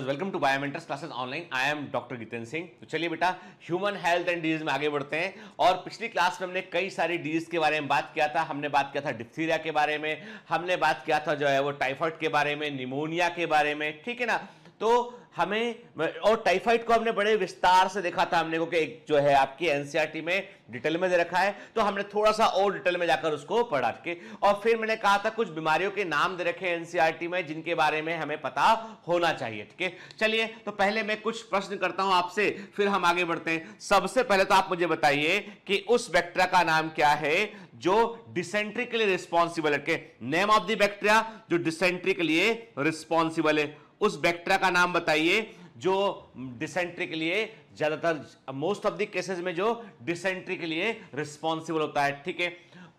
Learners welcome to Biomentors classes online I am doctor Jitendra Singh तो चलिए बेटा ह्यूमन हेल्थ एंड डिजीज में आगे बढ़ते हैं और पिछली क्लास में हमने कई सारी डिजीज के बारे में बात किया था हमने बात किया था डिप्थीरिया के बारे में हमने बात किया था जो है वो टाइफॉइड के बारे में निमोनिया के बारे में ठीक है ना तो हमें और टाइफाइड को हमने बड़े विस्तार से देखा था हमने को कि एक जो है आपकी एनसीईआरटी e में डिटेल में दे रखा है तो हमने थोड़ा सा और डिटेल में जाकर उसको पढ़ा के और फिर मैंने कहा था कुछ बीमारियों के नाम दे रखे एनसीईआरटी e में जिनके बारे में हमें पता होना चाहिए ठीक है चलिए तो पहले मैं कुछ प्रश्न करता हूं आपसे फिर हम आगे बढ़ते हैं सबसे पहले तो आप मुझे बताइए कि उस बैक्टेरिया का नाम क्या है जो डिसेंट्री के लिए रिस्पॉन्सिबल है नेम ऑफ द बैक्टीरिया जो डिसेंट्री के लिए रिस्पॉन्सिबल है उस बैक्टेरिया का नाम बताइए जो डिसेंट्री के लिए ज़्यादातर मोस्ट ऑफ द केसेस में जो डिसेंट्री के लिए रिस्पॉन्सिबल होता है ठीक है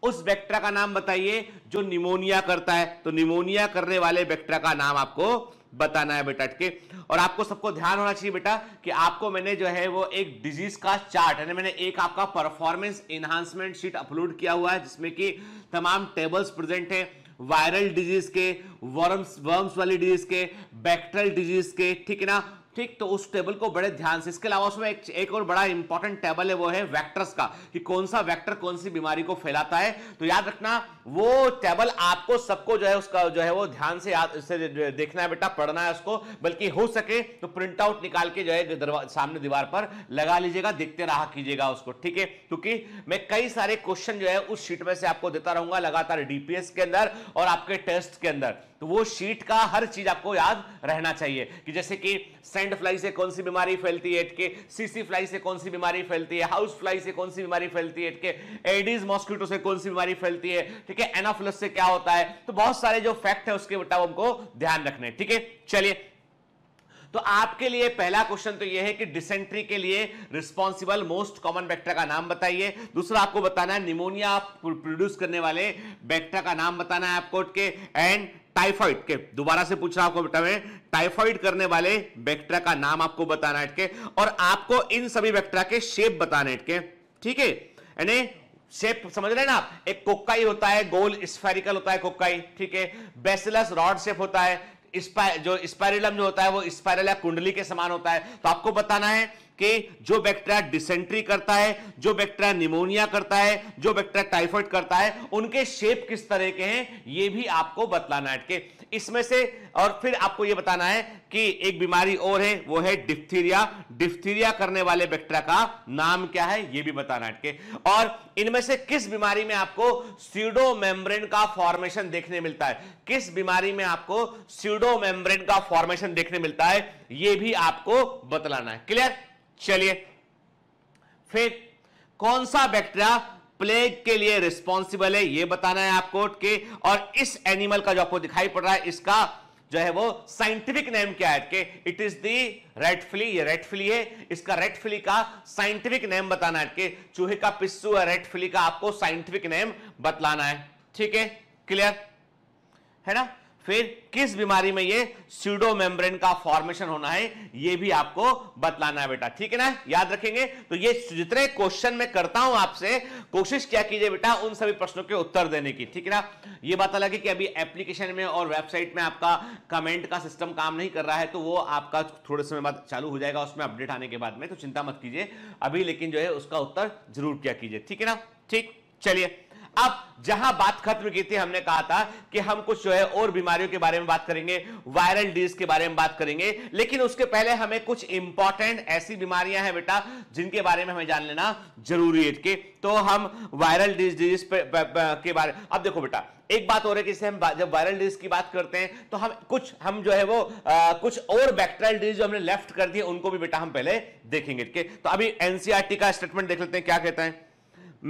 उस बैक्टेरिया का नाम बताइए जो निमोनिया करता है तो निमोनिया करने वाले बैक्टेरिया का नाम आपको बताना है बेटा ठीक है और आपको सबको ध्यान होना चाहिए बेटा कि आपको मैंने जो है वो एक डिजीज का चार्ट यानी मैंने एक आपका परफॉर्मेंस एनहांसमेंट शीट अपलोड किया हुआ है जिसमें कि तमाम टेबल्स प्रेजेंट है वायरल डिजीज के वर्म्स वर्म्स वाली डिजीज के बैक्टेरियल डिजीज के ठीक है ना ठीक तो उस टेबल को बड़े ध्यान से इसके अलावा उसमें एक, एक और बड़ा इंपॉर्टेंट टेबल है वो है वेक्टर्स का कि कौन सा वेक्टर कौन सी बीमारी को फैलाता है तो याद रखना वो टेबल आपको सबको जो है उसका जो है वो ध्यान से याद से देखना है बेटा पढ़ना है उसको बल्कि हो सके तो प्रिंट आउट निकाल के जो है सामने दीवार पर लगा लीजिएगा देखते रहा कीजिएगा उसको ठीक है क्योंकि मैं कई सारे क्वेश्चन जो है उस शीट में से आपको देता रहूंगा लगातार डीपीएस के अंदर और आपके टेस्ट के अंदर तो वो शीट का हर चीज आपको याद रहना चाहिए कि जैसे कि सेंड फ्लाई से कौन सी बीमारी फैलती है के सीसी फ्लाई से कौन सी बीमारी फैलती है हाउस फ्लाई से कौन सी बीमारी फैलती है के एडीज मॉस्किटो से कौन सी बीमारी फैलती है ठीक है एनाफुलस से क्या होता है तो बहुत सारे जो फैक्ट है उसके बताओ हमको ध्यान रखने ठीक है चलिए तो आपके लिए पहला क्वेश्चन तो यह है कि डिसेंट्री के लिए रिस्पॉन्सिबल मोस्ट कॉमन बैक्टेरिया का नाम बताइए दूसरा आपको बताना है निमोनिया प्रोड्यूस करने वाले बैक्टेरिया का नाम बताना है आपको के एंड टाइफाइड के दोबारा से पूछ रहा आपको बेटा मैं टाइफाइड करने वाले बैक्टेरिया का नाम आपको बताना है के और आपको इन सभी बैक्टेरिया के शेप बताने के ठीक है यानी शेप समझ रहे ना एक कोकाई होता है गोल स्पेरिकल होता है कोकाई ठीक है बेसिलस रॉड शेप होता है जो स्पायरलम जो होता है वो स्पायरल या कुंडली के समान होता है तो आपको बताना है कि जो बैक्टीरिया डिसेंट्री करता है जो बैक्टीरिया निमोनिया करता है जो बैक्टीरिया टाइफाइड करता है उनके शेप किस तरह के हैं ये भी आपको बतलाना है ठीक है इसमें से और फिर आपको यह बताना है कि एक बीमारी और है वो है डिफ्थीरिया डिफ्थीरिया करने वाले बैक्टेरिया का नाम क्या है ये भी बताना है और इनमें से किस बीमारी में आपको सीडो मेम्ब्रेन का फॉर्मेशन देखने मिलता है किस बीमारी में आपको सीडो मेम्ब्रेन का फॉर्मेशन देखने मिलता है ये भी आपको बतलाना है क्लियर चलिए फिर कौन सा बैक्टेरिया प्लेग के लिए रिस्पॉन्सिबल है यह बताना है आपको के और इस एनिमल का जो आपको दिखाई पड़ रहा है इसका जो है वो साइंटिफिक नेम क्या है के it is the red flea ये रेड फ्ली है इसका रेड फ्ली का साइंटिफिक नेम बताना है के चूहे का पिस्सू है रेड फ्ली का आपको साइंटिफिक नेम बतलाना है ठीक है क्लियर है ना फिर किस बीमारी में ये सीडो मेम्ब्रेन का फॉर्मेशन होना है ये भी आपको बतलाना है बेटा ठीक है ना याद रखेंगे तो ये जितने क्वेश्चन मैं करता हूं आपसे कोशिश क्या कीजिए बेटा उन सभी प्रश्नों के उत्तर देने की ठीक है ना ये बात अलग है कि अभी एप्लीकेशन में और वेबसाइट में आपका कमेंट का सिस्टम काम नहीं कर रहा है तो वो आपका थोड़े समय बाद चालू हो जाएगा उसमें अपडेट आने के बाद में तो चिंता मत कीजिए अभी लेकिन जो है उसका उत्तर जरूर क्या कीजिए ठीक है ना ठीक चलिए अब जहां बात खत्म की थी हमने कहा था कि हम कुछ जो है और बीमारियों के बारे में बात करेंगे वायरल डिजीज के बारे में बात करेंगे लेकिन उसके पहले हमें कुछ इंपॉर्टेंट ऐसी बीमारियां हैं बेटा जिनके बारे में हमें जान लेना जरूरी है के तो हम वायरल डिजीज के बारे अब देखो बेटा एक बात और है कि हम जब वायरल डिजीज की बात करते हैं तो हम कुछ हम जो है वो आ, कुछ और बैक्टेरियल डिजीज जो हमने लेफ्ट कर दिए उनको भी बेटा हम पहले देखेंगे तो अभी एनसीआरटी e का स्टेटमेंट देख लेते हैं क्या कहते हैं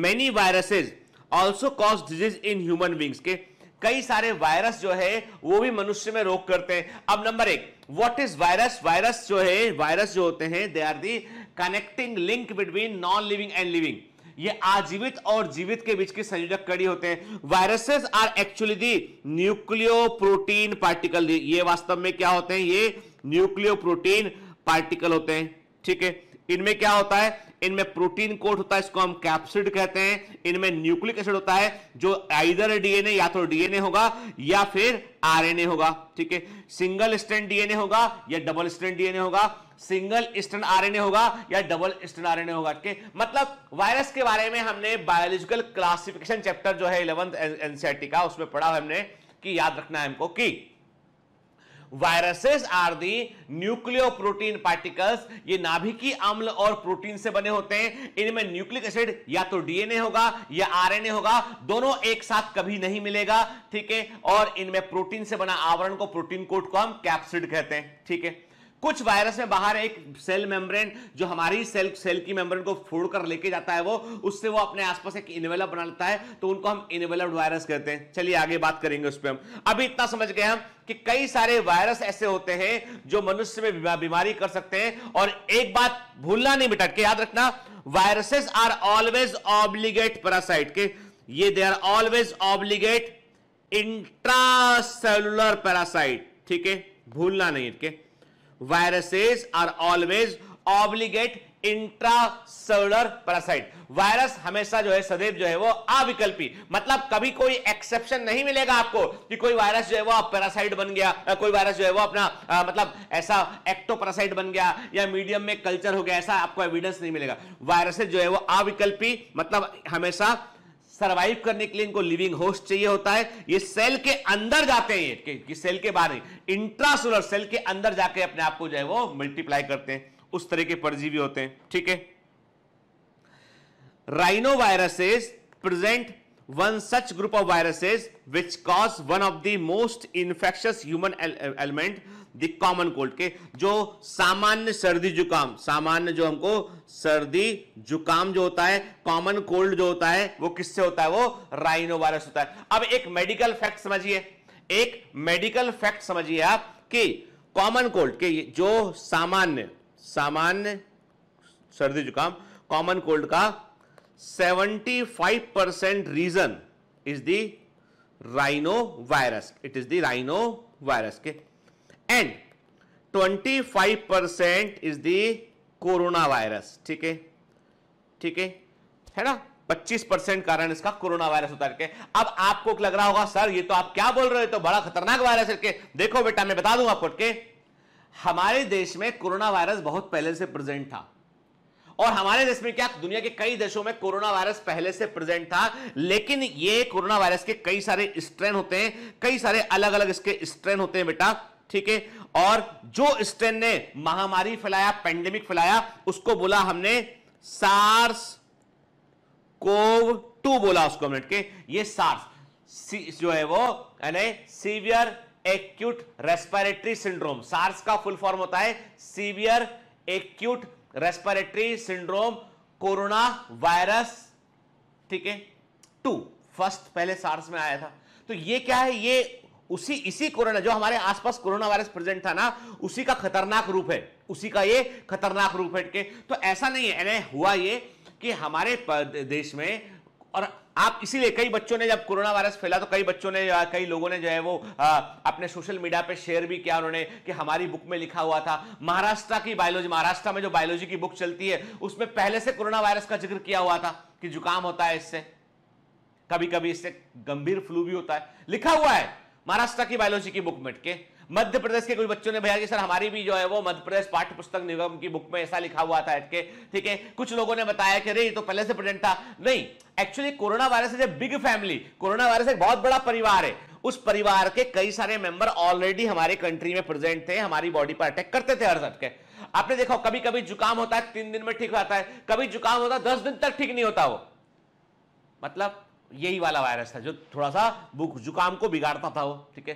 many viruses also cause disease in human beings के कई सारे वायरस जो है वो भी मनुष्य में रोग करते हैं अब नंबर एक व्हाट इज वायरस वायरस जो है वायरस जो होते हैं they are the connecting link between non living and living ये आजीवित और जीवित के बीच की संयोजक कड़ी होते हैं viruses are actually the nucleoprotein particle ये वास्तव में क्या होते हैं ये न्यूक्लियो प्रोटीन पार्टिकल होते हैं ठीक है इनमें क्या होता है इनमें प्रोटीन कोट होता है इसको हम कैप्सिड कहते हैं इनमें न्यूक्लिक एसिड होता है जो आइदर डीएनए या तो डीएनए होगा या फिर आरएनए होगा ठीक है सिंगल स्टैंड डीएनए होगा या डबल स्टैंड डीएनए होगा सिंगल स्टैंड आरएनए होगा या डबल स्टैंड आरएनए होगा ठीक है मतलब वायरस के बारे में हमने बायोलॉजिकल क्लासिफिकेशन चैप्टर जो है इलेवंथ एनसीआरटी का उसमें पढ़ा हमने कि याद रखना है हमको कि viruses are the nucleoprotein particles ये नाभिकी अम्ल और प्रोटीन से बने होते हैं इनमें न्यूक्लिक एसिड या तो डीएनए होगा या आरएनए होगा दोनों एक साथ कभी नहीं मिलेगा ठीक है और इनमें प्रोटीन से बना आवरण को प्रोटीन कोट को हम कैप्सिड कहते हैं ठीक है कुछ वायरस में बाहर एक सेल मेम्ब्रेन जो हमारी सेल सेल की मेम्ब्रेन को फोड़ कर लेके जाता है वो उससे वो अपने आसपास एक इनवेलप बना लेता है तो उनको हम इनवेलप वायरस कहते हैं चलिए आगे बात करेंगे उस पर हम अभी इतना समझ गए हम कि कई सारे वायरस ऐसे होते हैं जो मनुष्य में बीमारी कर सकते हैं और एक बात भूलना नहीं बेटा के याद रखना viruses are always obligate parasite के ये they are always obligate intracellular parasite ठीक है भूलना नहीं इनके viruses are always obligate intracellular parasite virus हमेशा जो है सदैव जो है वो अविकल्पी मतलब कभी कोई एक्सेप्शन नहीं मिलेगा आपको कि कोई वायरस जो है वो पैरासाइट बन गया कोई वायरस जो है वो अपना आ, मतलब ऐसा एक्टोपैरासाइट बन गया या मीडियम में कल्चर हो गया ऐसा आपको एविडेंस नहीं मिलेगा वायरसेस जो है वो अविकल्पी मतलब हमेशा सरवाइव करने के लिए इनको लिविंग होस्ट चाहिए होता है ये सेल के अंदर जाते हैं ये कि सेल के बाहर नहीं इंट्रासोलर सेल के अंदर जाके अपने आप को जो है वो मल्टीप्लाई करते हैं उस तरह के परजीवी होते हैं ठीक है rhino rhinoviruses present one such group of viruses which cause one of the most infectious human element the common cold के जो सामान्य सर्दी जुकाम सामान्य जो हमको सर्दी जुकाम जो होता है कॉमन कोल्ड जो होता है वो किससे होता है वो राइनो वायरस होता है अब एक मेडिकल फैक्ट समझिए एक मेडिकल फैक्ट समझिए आप कि कॉमन कोल्ड के जो सामान्य सामान्य सर्दी जुकाम कॉमन कोल्ड का 75 percent reason is the rhino virus it is the rhino virus के and 25 percent is the corona virus ठीक है ठीक है है ना 25 परसेंट कारण इसका कोरोना वायरस होता है अब आपको लग रहा होगा सर ये तो आप क्या बोल रहे हो तो बड़ा खतरनाक वायरस है देखो बेटा मैं बता दूंगा आपको हमारे देश में कोरोना वायरस बहुत पहले से प्रेजेंट था और हमारे देश में क्या दुनिया के कई देशों में कोरोना वायरस पहले से प्रेजेंट था लेकिन ये कोरोना वायरस के कई सारे स्ट्रेन होते हैं कई सारे अलग अलग इसके स्ट्रेन होते हैं बेटा ठीक है और जो स्टेन ने महामारी फैलाया पेंडेमिक फैलाया उसको बोला हमने सार्स कोव टू बोला उसको मिनट के ये सार्स जो है वो यानी severe acute respiratory syndrome SARS का फुल फॉर्म होता है severe acute respiratory syndrome corona virus ठीक है टू फर्स्ट पहले सार्स में आया था तो ये क्या है ये उसी इसी कोरोना जो हमारे आसपास कोरोना वायरस प्रेजेंट था ना उसी का खतरनाक रूप है उसी का ये खतरनाक रूप है के तो ऐसा नहीं है यानी हुआ ये कि हमारे देश में और आप इसीलिए कई बच्चों ने जब कोरोना वायरस फैला तो कई बच्चों ने कई लोगों ने जो है वो आ, अपने सोशल मीडिया पे शेयर भी किया उन्होंने कि हमारी बुक में लिखा हुआ था महाराष्ट्र की बायोलॉजी महाराष्ट्र में जो बायोलॉजी की बुक चलती है उसमें पहले से कोरोना वायरस का जिक्र किया हुआ था कि जुकाम होता है इससे कभी कभी इससे गंभीर फ्लू भी होता है लिखा हुआ है महाराष्ट्र की बायोलॉजी की बुक में के मध्य प्रदेश के कुछ बच्चों ने भैया कि सर हमारी भी जो है वो मध्य प्रदेश पाठ्य पुस्तक निगम की बुक में ऐसा लिखा हुआ था के ठीक है कुछ लोगों ने बताया कि अरे ये तो पहले से प्रेजेंट था नहीं actually corona virus is a big family corona virus एक बहुत बड़ा परिवार है उस परिवार के कई सारे मेंबर ऑलरेडी हमारे कंट्री में प्रेजेंट थे हमारी बॉडी पर अटैक करते थे हर के आपने देखा कभी कभी जुकाम होता है तीन दिन में ठीक होता है कभी जुकाम होता है दस दिन तक ठीक नहीं होता वो मतलब यही वाला वायरस था जो थोड़ा सा जुकाम को बिगाड़ता था वो ठीक है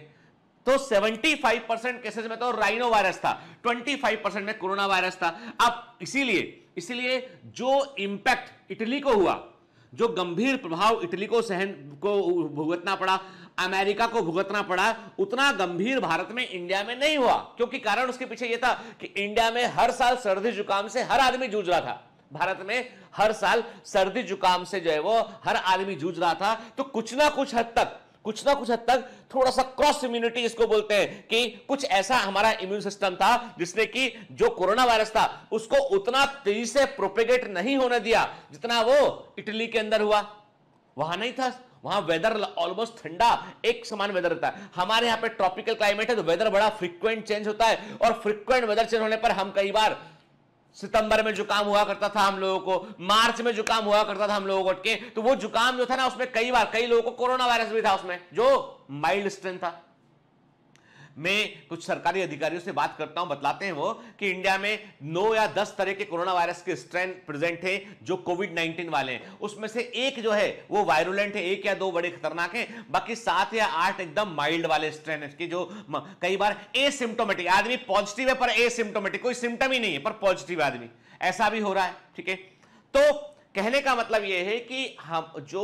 तो 75 परसेंट केसेज में तो राइनो वायरस था 25 परसेंट में कोरोना वायरस था अब इसीलिए इसीलिए जो इंपैक्ट इटली को हुआ जो गंभीर प्रभाव इटली को सहन को भुगतना पड़ा अमेरिका को भुगतना पड़ा उतना गंभीर भारत में इंडिया में नहीं हुआ क्योंकि कारण उसके पीछे यह था कि इंडिया में हर साल सर्दी जुकाम से हर आदमी जूझ रहा था भारत में हर साल सर्दी जुकाम से जो है वो हर आदमी जूझ रहा था तो कुछ ना कुछ हद तक कुछ ना कुछ हद तक थोड़ा सा क्रॉस इम्यूनिटी इसको बोलते हैं कि कुछ ऐसा हमारा इम्यून सिस्टम था जिसने कि जो कोरोना वायरस था उसको उतना तेजी से प्रोपेगेट नहीं होने दिया जितना वो इटली के अंदर हुआ वहां नहीं था वहां वेदर ऑलमोस्ट ठंडा एक समान वेदर रहता है हमारे यहाँ पे ट्रॉपिकल क्लाइमेट है तो वेदर बड़ा फ्रिक्वेंट चेंज होता है और फ्रिक्वेंट वेदर चेंज होने पर हम कई बार सितंबर में जुकाम हुआ करता था हम लोगों को मार्च में जुकाम हुआ करता था हम लोगों को अटके तो वो जुकाम जो था ना उसमें कई बार कई लोगों को कोरोना वायरस भी था उसमें जो माइल्ड स्ट्रेन था मैं कुछ सरकारी अधिकारियों से बात करता हूं बतलाते हैं वो कि इंडिया में नौ या दस तरह के कोरोना वायरस के स्ट्रेन प्रेजेंट है जो कोविड नाइन्टीन वाले हैं उसमें से एक जो है वो वायरुलेंट है एक या दो बड़े खतरनाक है बाकी सात या आठ एकदम माइल्ड वाले स्ट्रेन है जो कई बार सिम्टोमेटिक आदमी पॉजिटिव है पर सिम्टोमेटिक कोई सिम्टम ही नहीं है पर पॉजिटिव आदमी ऐसा भी हो रहा है ठीक है तो कहने का मतलब यह है कि हम जो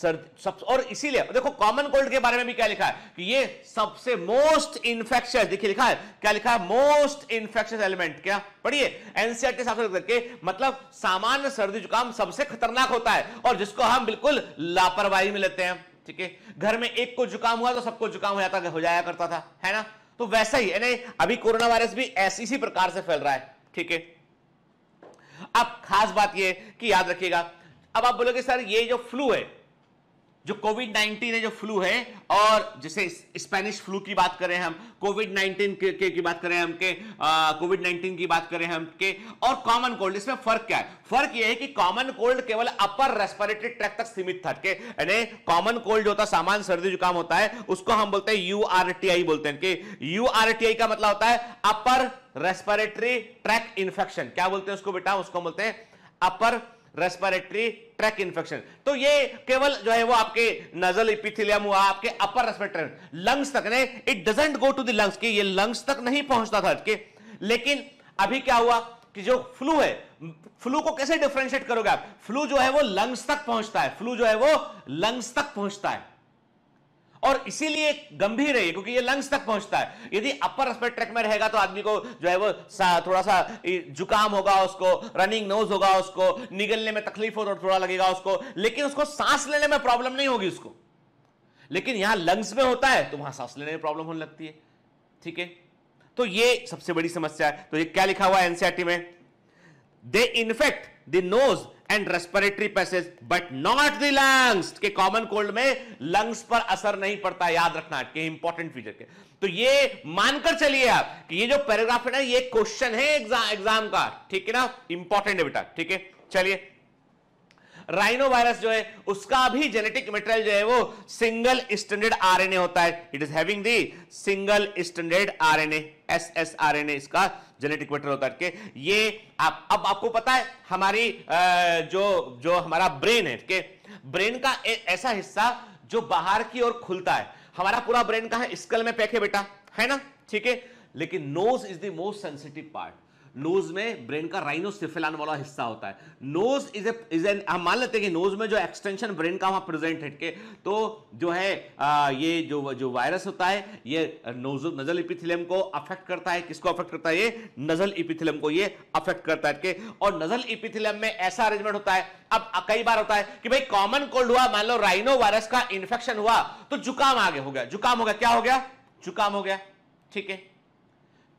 सर्द सब और इसीलिए देखो कॉमन कोल्ड के बारे में भी क्या लिखा है कि ये सबसे मोस्ट इन्फेक्शियस देखिए लिखा है क्या लिखा है मोस्ट इन्फेक्शियस एलिमेंट क्या पढ़िए एनसीआर e के साथ करके मतलब सामान्य सर्दी जुकाम सबसे खतरनाक होता है और जिसको हम बिल्कुल लापरवाही में लेते हैं ठीक है घर में एक को जुकाम हुआ तो सबको जुकाम हो जाता हो जाया करता था है ना तो वैसा ही यानी अभी कोरोना वायरस भी ऐसी प्रकार से फैल रहा है ठीक है अब खास बात यह कि याद रखिएगा अब आप बोलोगे सर ये जो फ्लू है जो कोविड नाइनटीन है जो फ्लू है और जैसे स्पेनिश फ्लू की बात करें हम कोविड नाइनटीन के, की बात करें हम के कोविड नाइनटीन की बात करें हम के और कॉमन कोल्ड इसमें फर्क क्या है फर्क यह है कि कॉमन कोल्ड केवल अपर रेस्पिरेटरी ट्रैक तक सीमित था के यानी कॉमन कोल्ड जो होता है सामान्य सर्दी जुकाम होता है उसको हम बोलते हैं यू आर टी आई बोलते हैं कि आई का मतलब होता है अपर रेस्पिरेटरी ट्रैक इन्फेक्शन क्या बोलते हैं उसको बेटा उसको बोलते हैं अपर रेस्पिरेटरी ट्रैक इंफेक्शन तो ये केवल जो है वो आपके नजल इपिथिलियम हुआ आपके अपर रेस्पिरेटरी लंग्स तक ने it doesn't go to the lungs की ये लंग्स तक नहीं पहुंचता था के लेकिन अभी क्या हुआ कि जो फ्लू है फ्लू को कैसे डिफ्रेंशिएट करोगे आप फ्लू जो है वो लंग्स तक पहुंचता है फ्लू जो है वो लंग्स तक पहुंचता है और इसीलिए गंभीर है क्योंकि ये लंग्स तक पहुंचता है यदि अपर रेस्पिरेटरी ट्रैक में रहेगा तो आदमी को जो है वो थोड़ा सा जुकाम होगा उसको रनिंग नोज होगा उसको निगलने में तकलीफ हो तो थोड़ा लगेगा उसको लेकिन उसको सांस लेने में प्रॉब्लम नहीं होगी उसको लेकिन यहां लंग्स में होता है तो वहां सांस लेने में प्रॉब्लम होने लगती है ठीक है तो ये सबसे बड़ी समस्या है तो ये क्या लिखा हुआ है एनसीआरटी e में they infect the nose and respiratory passage but not the lungs के कॉमन कोल्ड में लंग्स पर असर नहीं पड़ता याद रखना के इंपॉर्टेंट फीचर के तो ये मानकर चलिए आप कि ये जो पैराग्राफ है ना ये क्वेश्चन है एग्जाम एग्जाम का ठीक है ना इंपॉर्टेंट है बेटा ठीक है चलिए राइनो वायरस जो है उसका भी जेनेटिक मटेरियल जो है वो सिंगल स्टैंडर्ड आरएनए होता है it is having the single standard RNA SSRNA इसका जेनेटिक मटेरियल उतार के ये आप अब आपको पता है हमारी जो जो हमारा ब्रेन है के ब्रेन का ऐसा हिस्सा जो बाहर की ओर खुलता है हमारा पूरा ब्रेन कहा है स्कल में पैक है बेटा है ना ठीक है लेकिन nose is the most sensitive part nose में ब्रेन का राइनोसिफिलान वाला हिस्सा होता है nose is a is an हम मान लेते हैं कि नोज में जो एक्सटेंशन ब्रेन का वहां प्रेजेंट है तो जो है आ, ये जो जो वायरस होता है ये नोज नजल इपिथिलियम को अफेक्ट करता है किसको अफेक्ट करता है ये नजल इपिथिलियम को ये अफेक्ट करता है और नजल इपिथिलियम में ऐसा अरेंजमेंट होता है अब कई बार होता है कि भाई कॉमन कोल्ड हुआ मान लो राइनो वायरस का इन्फेक्शन हुआ तो जुकाम आगे हो गया जुकाम हो गया क्या हो गया जुकाम हो गया ठीक है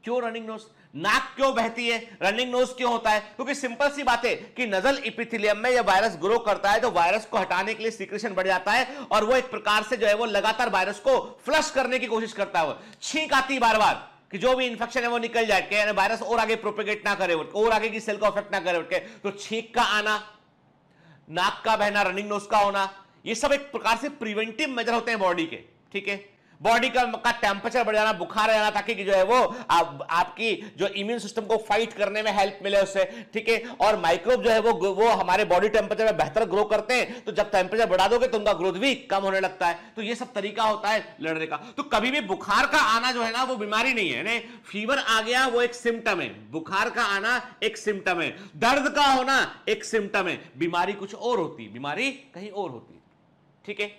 क्यों रनिंग नोज नाक क्यों बहती है रनिंग नोज क्यों होता है क्योंकि सिंपल सी बात है कि नजल इपिथिलियम में जब वायरस ग्रो करता है तो वायरस को हटाने के लिए सिक्रेशन बढ़ जाता है और वो एक प्रकार से जो है वो लगातार वायरस को फ्लश करने की कोशिश करता है छींक आती बार बार कि जो भी इन्फेक्शन है वो निकल जाए यानी वायरस और आगे प्रोपेगेट ना करे और आगे की सेल को अफेक्ट ना करे उठ के तो छींक का आना नाक का बहना रनिंग नोज का होना ये सब एक प्रकार से प्रिवेंटिव मेजर होते हैं बॉडी के ठीक है बॉडी का, का टेम्परेचर बढ़ जाना बुखार आ जाना ताकि जो है वो आप, आपकी जो इम्यून सिस्टम को फाइट करने में हेल्प मिले उससे ठीक है और माइक्रोब जो है वो वो हमारे बॉडी टेम्परेचर में बेहतर ग्रो करते हैं तो जब टेम्परेचर बढ़ा दोगे तो उनका ग्रोथ भी कम होने लगता है तो ये सब तरीका होता है लड़ने का तो कभी भी बुखार का आना जो है ना वो बीमारी नहीं है फीवर आ गया वो एक सिम्टम है बुखार का आना एक सिम्टम है दर्द का होना एक सिम्टम है बीमारी कुछ और होती है बीमारी कहीं और होती है ठीक है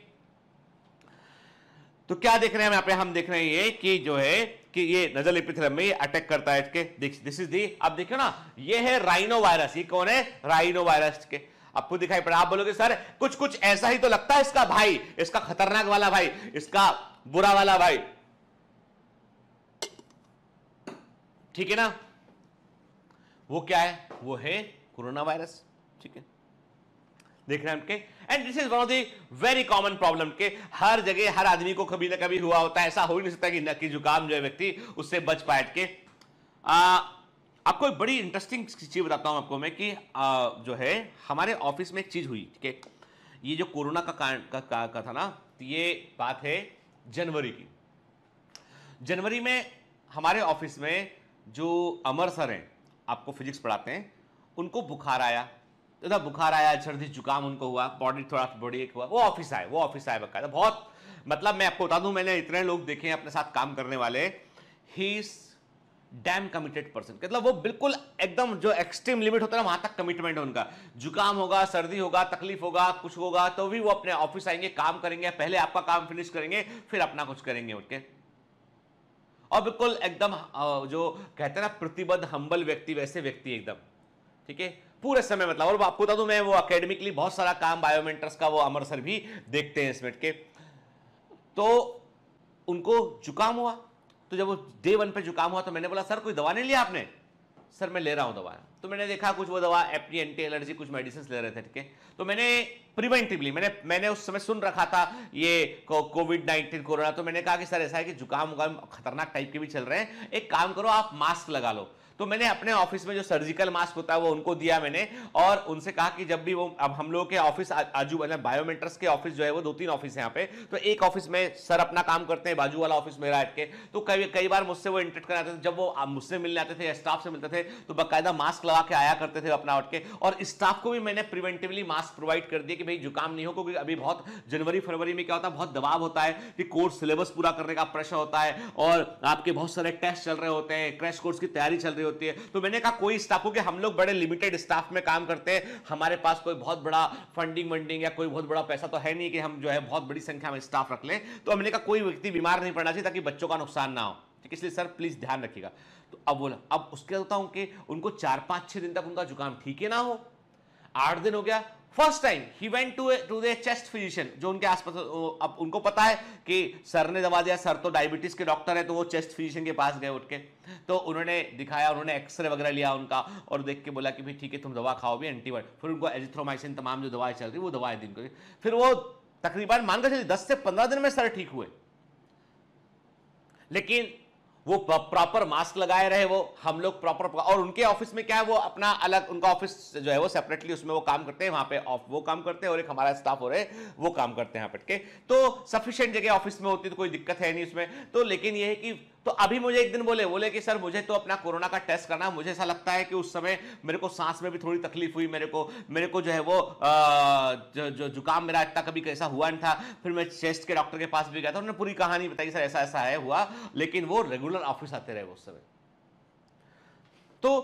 तो क्या देख रहे हैं हम यहाँ पे हम देख रहे हैं ये कि जो है कि ये नजल एपिथेलम में अटैक करता है इसके दिस इज दी आप देखियो ना ये है राइनो वायरस ये कौन है राइनो वायरस के आपको दिखाई पड़ा आप बोलोगे सर कुछ कुछ ऐसा ही तो लगता है इसका भाई इसका खतरनाक वाला भाई इसका बुरा वाला भाई ठीक है ना वो क्या है वो है कोरोना वायरस ठीक है देख रहे हैं आपके and this is one of the very common problem के हर जगह हर आदमी को कभी ना कभी हुआ होता है ऐसा हो ही नहीं सकता कि नकी जुकाम जो है व्यक्ति उससे बच पाए के आ, आपको एक बड़ी इंटरेस्टिंग चीज़ बताता हूं आपको मैं कि आ, जो है हमारे ऑफिस में एक चीज़ हुई ठीक है ये जो कोरोना का का, का, का, का था ना तो ये बात है जनवरी की जनवरी में हमारे ऑफिस में जो अमर सर हैं आपको फिजिक्स पढ़ाते हैं उनको बुखार आया तथा तो बुखार आया सर्दी जुकाम उनको हुआ बॉडी थोड़ा सा बॉडी एक हुआ वो ऑफिस आए वो ऑफिस आए बकायदा बहुत मतलब मैं आपको बता दूं मैंने इतने लोग देखे हैं अपने साथ काम करने वाले ही डैम कमिटेड पर्सन मतलब वो बिल्कुल एकदम जो एक्सट्रीम लिमिट होता है ना वहां तक कमिटमेंट है उनका जुकाम होगा सर्दी होगा तकलीफ होगा कुछ होगा तो भी वो अपने ऑफिस आएंगे काम करेंगे पहले आपका काम फिनिश करेंगे फिर अपना कुछ करेंगे उठ के और बिल्कुल एकदम जो कहते हैं ना प्रतिबद्ध हम्बल व्यक्ति वैसे व्यक्ति एकदम ठीक है पूरे समय मतलब और आपको बता दूं मैं वो अकेडमिकली बहुत सारा काम बायोमेट्रस का वो अमर सर भी देखते हैं इसमें के तो उनको जुकाम हुआ तो जब वो डे वन पे जुकाम हुआ तो मैंने बोला सर कोई दवा नहीं लिया आपने सर मैं ले रहा हूँ दवा तो मैंने देखा कुछ वो दवा एपी एंटी एलर्जी कुछ मेडिसिन ले रहे थे ठीक है तो मैंने प्रिवेंटिवली मैंने मैंने उस समय सुन रखा था ये कोविड नाइन्टीन कोरोना तो मैंने कहा कि सर ऐसा है कि जुकाम वुकाम खतरनाक टाइप के भी चल रहे हैं एक काम करो आप मास्क लगा लो तो मैंने अपने ऑफिस में जो सर्जिकल मास्क होता है वो उनको दिया मैंने और उनसे कहा कि जब भी वो अब हम लोगों के ऑफिस आजू मतलब बायोमेट्रिक्स के ऑफिस जो है वो दो तीन ऑफिस यहाँ पे तो एक ऑफिस में सर अपना काम करते हैं बाजू वाला ऑफिस मेरा के तो कई कई बार मुझसे वो इंटरेक्ट कराते थे जब वो मुझसे मिलने आते थे या स्टाफ से मिलते थे तो बाकायदा मास्क लगा के आया करते थे अपना उठ के और स्टाफ को भी मैंने प्रिवेंटिवली मास्क प्रोवाइड कर दिया कि भाई जुकाम नहीं हो क्योंकि अभी बहुत जनवरी फरवरी में क्या होता है बहुत दबाव होता है कि कोर्स सिलेबस पूरा करने का प्रेशर होता है और आपके बहुत सारे टेस्ट चल रहे होते हैं क्रैश कोर्स की तैयारी चल रही रही होती है तो मैंने कहा कोई स्टाफ क्योंकि हम लोग बड़े लिमिटेड स्टाफ में काम करते हैं हमारे पास कोई बहुत बड़ा फंडिंग वंडिंग या कोई बहुत बड़ा पैसा तो है नहीं कि हम जो है बहुत बड़ी संख्या में स्टाफ रख लें तो हमने कहा कोई व्यक्ति बीमार नहीं पड़ना चाहिए ताकि बच्चों का नुकसान ना हो ठीक तो इसलिए सर प्लीज़ ध्यान रखिएगा तो अब बोला अब उसके होता हूँ कि उनको चार पाँच छः दिन तक उनका जुकाम ठीक ही ना हो आठ दिन हो गया फर्स्ट टाइम ही went to to the chest physician जो उनके आसपास अब उनको पता है कि सर ने दवा दिया सर तो डायबिटीज के डॉक्टर है तो वो चेस्ट फिजिशियन के पास गए उठ के तो उन्होंने दिखाया उन्होंने एक्सरे वगैरह लिया उनका और देख के बोला कि भाई ठीक है तुम दवा खाओ भी एंटीबायोट फिर उनको एजिथ्रोमाइसिन तमाम जो दवाएं चल रही वो दवाएं दिन को फिर वो तकरीबन मानकर चलिए दस से पंद्रह दिन में सर ठीक हुए लेकिन वो प्रॉपर मास्क लगाए रहे वो हम लोग प्रॉपर और उनके ऑफिस में क्या है वो अपना अलग उनका ऑफिस जो है वो सेपरेटली उसमें वो काम करते हैं वहाँ पे ऑफ वो काम करते हैं और एक हमारा स्टाफ हो रहे वो काम करते हैं यहाँ बैठ के तो सफिशियंट जगह ऑफिस में होती तो कोई दिक्कत है नहीं उसमें तो लेकिन ये है कि तो अभी मुझे एक दिन बोले बोले कि सर मुझे तो अपना कोरोना का टेस्ट करना मुझे ऐसा लगता है कि उस समय मेरे को सांस में भी थोड़ी तकलीफ हुई मेरे को मेरे को जो है वो जो, जो जुकाम मेरा इतना कभी कैसा हुआ नहीं था फिर मैं चेस्ट के डॉक्टर के पास भी गया था उन्होंने पूरी कहानी बताई सर ऐसा ऐसा है हुआ लेकिन वो रेगुलर ऑफिस आते रहे उस समय तो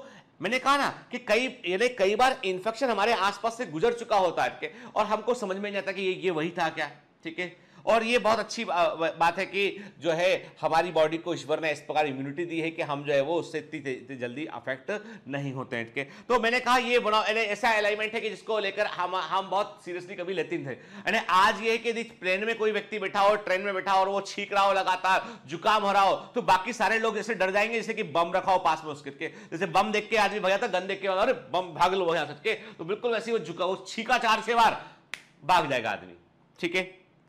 मैंने कहा ना कि कई यानी कई बार इन्फेक्शन हमारे आसपास से गुजर चुका होता है और हमको समझ में नहीं आता कि ये ये वही था क्या ठीक है और ये बहुत अच्छी बात है कि जो है हमारी बॉडी को ईश्वर ने इस प्रकार इम्यूनिटी दी है कि हम जो है वो उससे इतनी जल्दी अफेक्ट नहीं होते हैं के तो मैंने कहा ये बना ऐसा अलाइनमेंट है कि जिसको लेकर हम हम बहुत सीरियसली कभी लेते थे यानी आज ये है कि यदि ट्रेन में कोई व्यक्ति बैठा हो ट्रेन में बैठा हो और वो छीक रहा हो लगातार जुकाम हो रहा हो तो बाकी सारे लोग जैसे डर जाएंगे जैसे कि बम रखा हो पास में उसके जैसे बम देख के आदमी भगा था गन देख के अरे बम भाग लो भगा सके तो बिल्कुल वैसे वो झुका वो छीका चार छह बार भाग जाएगा आदमी ठीक है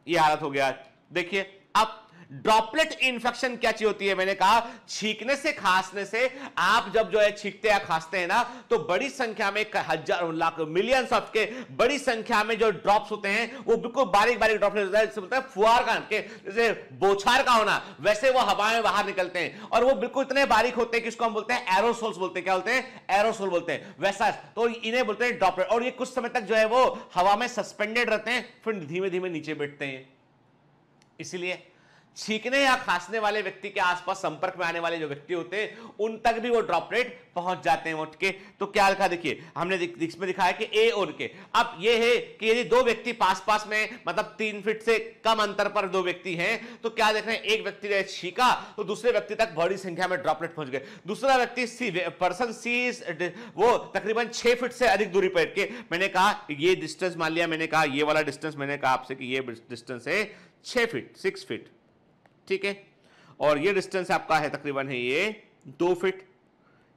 ये हालत हो गया देखिए अब ड्रॉपलेट इंफेक्शन क्या चीज होती है मैंने कहा छींकने से खांसने से आप जब जो है छींकते या खांसते हैं ना तो बड़ी संख्या में हजार लाख मिलियन ऑफ के बड़ी संख्या में जो ड्रॉप्स होते हैं वो बिल्कुल बारीक बारीक ड्रॉपलेट होता है जिससे बोलते हैं फुहार का जैसे बोछार का होना वैसे वो हवा में बाहर निकलते हैं और वो बिल्कुल इतने बारीक होते हैं कि उसको हम बोलते हैं एरोसोल्स बोलते हैं क्या बोलते हैं एरोसोल बोलते हैं वैसा तो इन्हें बोलते हैं ड्रॉपलेट और ये कुछ समय तक जो है वो हवा में सस्पेंडेड रहते हैं फिर धीमे धीमे नीचे बैठते हैं इसीलिए छींकने या खांसने वाले व्यक्ति के आसपास संपर्क में आने वाले जो व्यक्ति होते हैं उन तक भी वो ड्रॉपलेट पहुंच जाते हैं उठ के तो क्या लिखा देखिए हमने इसमें दिखाया कि ए और के अब ये है कि यदि दो व्यक्ति पास पास में मतलब तीन फीट से कम अंतर पर दो व्यक्ति हैं तो क्या देख रहे हैं एक व्यक्ति ने छीका तो दूसरे व्यक्ति तक बड़ी संख्या में ड्रॉपलेट पहुंच गए दूसरा व्यक्ति सी पर्सन सी वो तकरीबन छह फीट से अधिक दूरी पर के मैंने कहा ये डिस्टेंस मान लिया मैंने कहा ये वाला डिस्टेंस मैंने कहा आपसे कि ये डिस्टेंस है छह फीट सिक्स फीट ठीक है और ये डिस्टेंस आपका है तकरीबन है ये दो फिट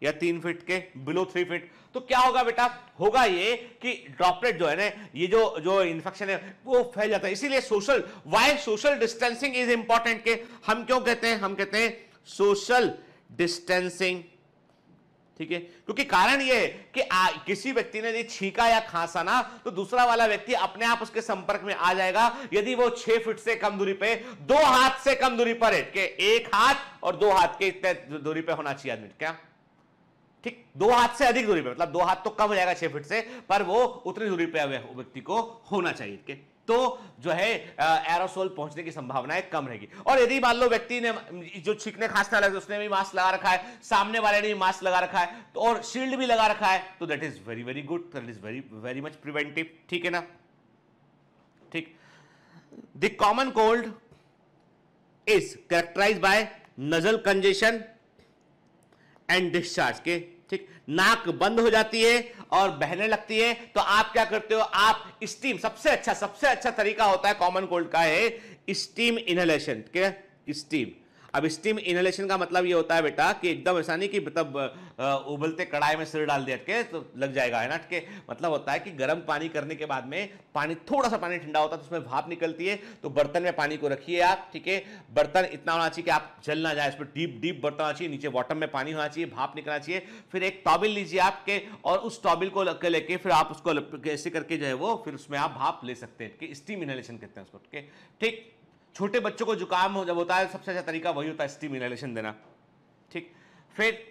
या तीन फिट के बिलो थ्री फिट तो क्या होगा बेटा होगा ये कि ड्रॉपलेट जो है ना ये जो जो इन्फेक्शन है वो फैल जाता है इसीलिए social why social distancing is important के हम क्यों कहते हैं हम कहते हैं सोशल डिस्टेंसिंग ठीक है क्योंकि कारण यह है कि आ, किसी व्यक्ति ने यदि छीका या खांसा ना तो दूसरा वाला व्यक्ति अपने आप उसके संपर्क में आ जाएगा यदि वो छह फीट से कम दूरी पे दो हाथ से कम दूरी पर है कि एक हाथ और दो हाथ के इतने दूरी पे होना चाहिए आदमी क्या ठीक दो हाथ से अधिक दूरी पर मतलब दो हाथ तो कम हो जाएगा छह फीट से पर वो उतनी दूरी पर व्यक्ति को होना चाहिए तो जो है एरोसोल पहुंचने की संभावनाएं कम रहेगी और यदि मान लो व्यक्ति ने जो छिकने खांसने लगे उसने भी मास्क लगा रखा है सामने वाले ने भी मास्क लगा रखा है तो और शील्ड भी लगा रखा है तो that is very very good that is very very much preventive ठीक है ना ठीक the common cold is characterize by nasal congestion and discharge के ठीक नाक बंद हो जाती है और बहने लगती है तो आप क्या करते हो आप स्टीम सबसे अच्छा सबसे अच्छा तरीका होता है कॉमन कोल्ड का है स्टीम इनहेलेशन ठीक है स्टीम अब स्टीम इनहलेशन का मतलब ये होता है बेटा कि एकदम ऐसा नहीं कि मतलब उबलते कढ़ाई में सिर डाल दिया के तो लग जाएगा है ना के मतलब होता है कि गर्म पानी करने के बाद में पानी थोड़ा सा पानी ठंडा होता है तो उसमें भाप निकलती है तो बर्तन में पानी को रखिए आप ठीक है बर्तन इतना होना चाहिए कि आप जल ना जाए इसमें डीप डीप बर्तन होना चाहिए नीचे बॉटम में पानी होना चाहिए भाप निकलना चाहिए फिर एक टॉबिल लीजिए आपके और उस टॉबिल को लेके फिर आप उसको ऐसे करके जो है वो फिर उसमें आप भाप ले सकते हैं स्टीम इनहलेशन कहते हैं उसको ठीक छोटे बच्चों को जुकाम हो जब होता है सबसे अच्छा तरीका वही होता है स्टीम इनहेलेशन देना ठीक फिर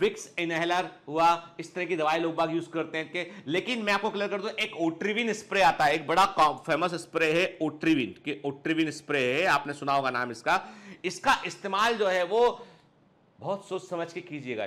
विक्स इनहेलर हुआ इस तरह की दवाई लोग बाग यूज करते हैं के लेकिन मैं आपको क्लियर कर दूं एक ओट्रीविन स्प्रे आता है एक बड़ा फेमस स्प्रे है ओट्रीविन के ओट्रीविन स्प्रे है आपने सुना होगा नाम इसका इसका इस्तेमाल जो है वो बहुत सोच समझ के कीजिएगा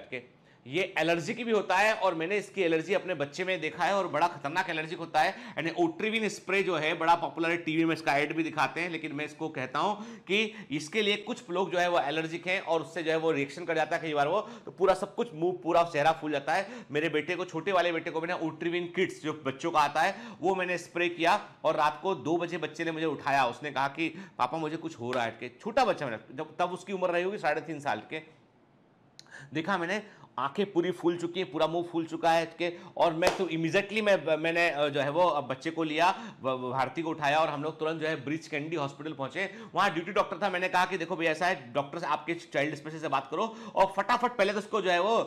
ये एलर्जी भी होता है और मैंने इसकी एलर्जी अपने बच्चे में देखा है और बड़ा खतरनाक एलर्जिक होता है एंड ओट्रीविन स्प्रे जो है बड़ा पॉपुलर है टीवी में इसका एड भी दिखाते हैं लेकिन मैं इसको कहता हूँ कि इसके लिए कुछ लोग जो है वो एलर्जिक हैं और उससे जो है वो रिएक्शन कर जाता है कई बार वो तो पूरा सब कुछ मुंह पूरा चेहरा फूल जाता है मेरे बेटे को छोटे वाले बेटे को मैंने ओट्रीविन किट्स जो बच्चों का आता है वो मैंने स्प्रे किया और रात को दो बजे बच्चे ने मुझे उठाया उसने कहा कि पापा मुझे कुछ हो रहा है छोटा बच्चा मैंने जब तब उसकी उम्र रही होगी साढ़े तीन साल के देखा मैंने आंखें पूरी फूल चुकी हैं पूरा मुंह फूल चुका है के और मैं तो इमीजिएटली मैं मैंने जो है वो बच्चे को लिया भारती को उठाया और हम लोग तुरंत जो है ब्रिज कैंडी हॉस्पिटल पहुंचे वहाँ ड्यूटी डॉक्टर था मैंने कहा कि देखो भैया ऐसा है डॉक्टर से आपके चाइल्ड स्पेशल से बात करो और फटाफट पहले तो उसको जो है वो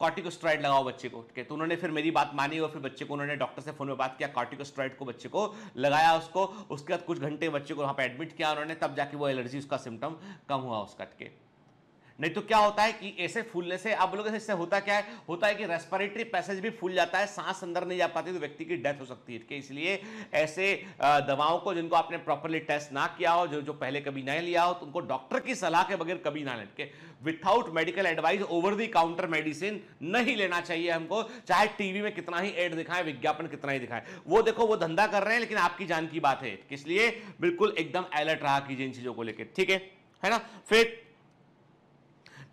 कॉर्टिकोस्ट्रॉइड लगाओ बच्चे को ठीक है तो उन्होंने फिर मेरी बात मानी और फिर बच्चे को उन्होंने डॉक्टर से फोन में बात किया कॉर्टिकोस्ट्रॉइड को बच्चे को लगाया उसको उसके बाद कुछ घंटे बच्चे को वहाँ पर एडमिट किया उन्होंने तब जाके वो एलर्जी उसका सिम्टम कम हुआ उसका ठीक है नहीं तो क्या होता है कि ऐसे फूलने से आप लोग इससे होता क्या है होता है कि रेस्पिरेटरी पैसेज भी फूल जाता है सांस अंदर नहीं जा पाती तो व्यक्ति की डेथ हो सकती है इसलिए ऐसे दवाओं को जिनको आपने प्रॉपरली टेस्ट ना किया हो जो जो पहले कभी नहीं लिया हो तो उनको डॉक्टर की सलाह के बगैर कभी ना लेके without medical advice over the counter medicine नहीं लेना चाहिए हमको चाहे टीवी में कितना ही एड दिखाए विज्ञापन कितना ही दिखाए वो देखो वो धंधा कर रहे हैं लेकिन आपकी जान की बात है इसलिए बिल्कुल एकदम अलर्ट रहा कीजिए इन चीजों को लेकर ठीक है है ना फिर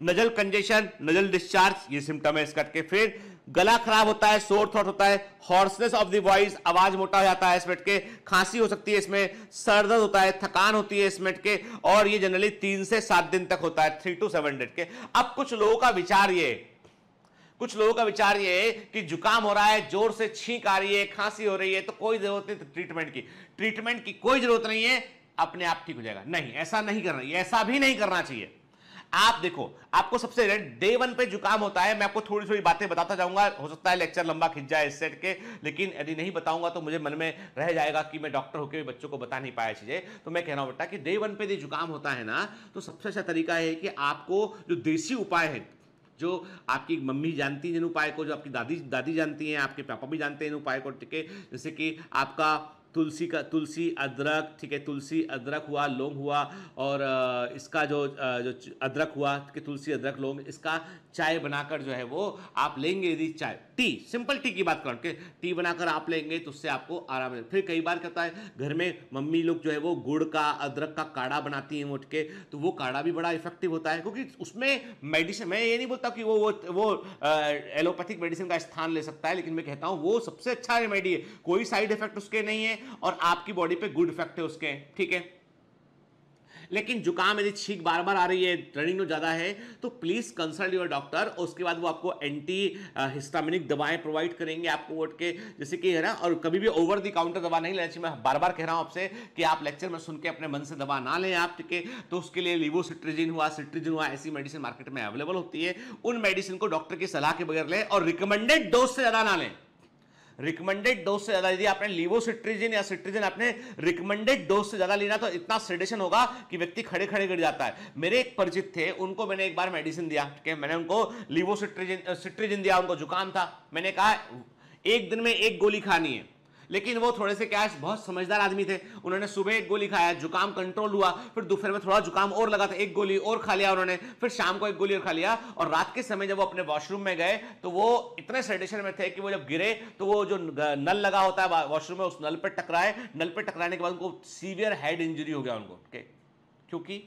नजल कंजेशन नजल डिस्चार्ज ये सिम्टम है इसका के फिर गला खराब होता है सोर थ्रोट होता है हॉर्सनेस ऑफ द वॉइस आवाज मोटा हो जाता है इसमें के खांसी हो सकती है इसमें सर दर्द होता है थकान होती है इसमें के और ये जनरली तीन से सात दिन तक होता है थ्री टू सेवन डेट के अब कुछ लोगों का विचार ये कुछ लोगों का विचार ये है कि जुकाम हो रहा है जोर से छींक आ रही है खांसी हो रही है तो कोई जरूरत नहीं ट्रीटमेंट की ट्रीटमेंट की कोई जरूरत नहीं है अपने आप ठीक हो जाएगा नहीं ऐसा नहीं करना ऐसा भी नहीं करना चाहिए आप देखो आपको सबसे डे वन पे जुकाम होता है मैं आपको थोड़ी थोड़ी बातें बताता जाऊंगा हो सकता है लेक्चर लंबा खिंच जाए इस सेट के लेकिन यदि नहीं बताऊंगा तो मुझे मन में रह जाएगा कि मैं डॉक्टर होकर भी बच्चों को बता नहीं पाया चीज़ें तो मैं कह रहा हूं बेटा कि डे वन पे यदि जुकाम होता है ना तो सबसे अच्छा तरीका है कि आपको जो देसी उपाय है जो आपकी मम्मी जानती है इन उपाय को जो आपकी दादी दादी जानती हैं आपके पापा भी जानते हैं इन उपाय को ठीक है जैसे कि आपका तुलसी का तुलसी अदरक ठीक है तुलसी अदरक हुआ लौंग हुआ और इसका जो जो अदरक हुआ कि तुलसी अदरक लौंग इसका चाय बनाकर जो है वो आप लेंगे यदि चाय टी सिंपल टी की बात कि टी बनाकर आप लेंगे तो उससे आपको आराम मिलेगा फिर कई बार कहता है घर में मम्मी लोग जो है वो गुड़ का अदरक का काढ़ा बनाती हैं उठ के तो वो काढ़ा भी बड़ा इफेक्टिव होता है क्योंकि उसमें मेडिसिन मैं ये नहीं बोलता कि वो वो वो एलोपैथिक मेडिसिन का स्थान ले सकता है लेकिन मैं कहता हूँ वो सबसे अच्छा रेमेडी है कोई साइड इफेक्ट उसके नहीं है और आपकी बॉडी पर गुड इफेक्ट है उसके ठीक है लेकिन जुकाम यदि छींक बार बार आ रही है रनिंग नोट तो ज़्यादा है तो प्लीज़ कंसल्ट योर डॉक्टर उसके बाद वो आपको एंटी हिस्टामिनिक दवाएं प्रोवाइड करेंगे आपको वोट के जैसे कि है ना और कभी भी ओवर दी काउंटर दवा नहीं लेना चाहिए मैं बार बार कह रहा हूँ आपसे कि आप लेक्चर में सुन के अपने मन से दवा ना लें आप ठीक है तो उसके लिए लिवोसिट्रिजिन हुआ सिट्रिजिन हुआ ऐसी मेडिसिन मार्केट में अवेलेबल होती है उन मेडिसिन को डॉक्टर की सलाह के बगैर लें और रिकमेंडेड डोज से ज़्यादा ना लें रिकमेंडेड डोज से ज्यादा यदि आपने लिवोसिट्रीजिन या सिट्रीजिन आपने रिकमेंडेड डोज से ज्यादा लेना तो इतना सेडेशन होगा कि व्यक्ति खड़े खड़े गिर जाता है मेरे एक परिचित थे उनको मैंने एक बार मेडिसिन दिया ठीक है मैंने उनको लिवोसिट्रीजिन सिट्रीजिन दिया उनको जुकाम था मैंने कहा एक दिन में एक गोली खानी है लेकिन वो थोड़े से कैश बहुत समझदार आदमी थे उन्होंने सुबह एक गोली खाया जुकाम कंट्रोल हुआ फिर दोपहर में थोड़ा जुकाम और लगा था एक गोली और खा लिया उन्होंने फिर शाम को एक गोली और खा लिया और रात के समय जब वो अपने वॉशरूम में गए तो वो इतने सेडेशन में थे कि वो जब गिरे तो वो जो नल लगा होता है वॉशरूम में उस नल पर टकराए नल पर टकराने के बाद उनको सीवियर हेड इंजरी हो गया उनको क्योंकि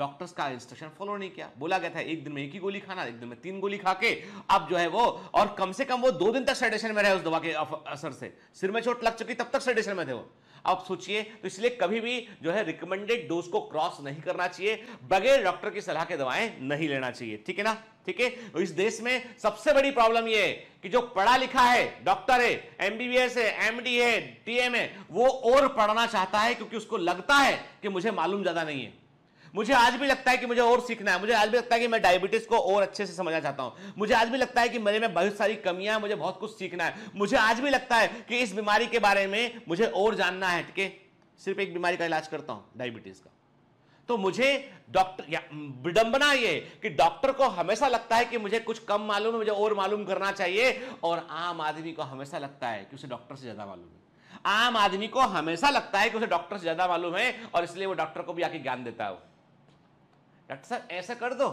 डॉक्टर्स का इंस्ट्रक्शन फॉलो नहीं किया बोला गया था एक दिन में एक ही गोली खाना एक दिन में तीन गोली खा के अब जो है वो और कम से कम वो दो दिन तक सेडेशन में रहे उस दवा के असर से सिर में चोट लग चुकी तब तक सेडेशन में थे वो आप सोचिए तो इसलिए कभी भी जो है रिकमेंडेड डोज को क्रॉस नहीं करना चाहिए बगैर डॉक्टर की सलाह के दवाएं नहीं लेना चाहिए ठीक है ना ठीक है तो इस देश में सबसे बड़ी प्रॉब्लम यह है कि जो पढ़ा लिखा है डॉक्टर है एमबीबीएस है एमडी है टीएम है वो और पढ़ना चाहता है क्योंकि उसको लगता है कि मुझे मालूम ज्यादा नहीं है मुझे आज भी लगता है कि मुझे और सीखना है मुझे आज भी लगता है कि मैं डायबिटीज़ को और अच्छे से समझना चाहता हूं मुझे आज भी लगता है कि मेरे में बहुत सारी कमियां हैं मुझे बहुत कुछ सीखना है मुझे आज भी लगता है कि इस बीमारी के बारे में मुझे और जानना है ठीक है सिर्फ एक बीमारी का इलाज करता हूं डायबिटीज़ का तो मुझे डॉक्टर विडंबना ये कि डॉक्टर को हमेशा लगता है कि मुझे कुछ कम मालूम है मुझे और मालूम करना चाहिए और आम आदमी को हमेशा लगता है कि उसे डॉक्टर से ज़्यादा मालूम है आम आदमी को हमेशा लगता है कि उसे डॉक्टर से ज़्यादा मालूम है और इसलिए वो डॉक्टर को भी आके ज्ञान देता है डॉक्टर साहब ऐसा कर दो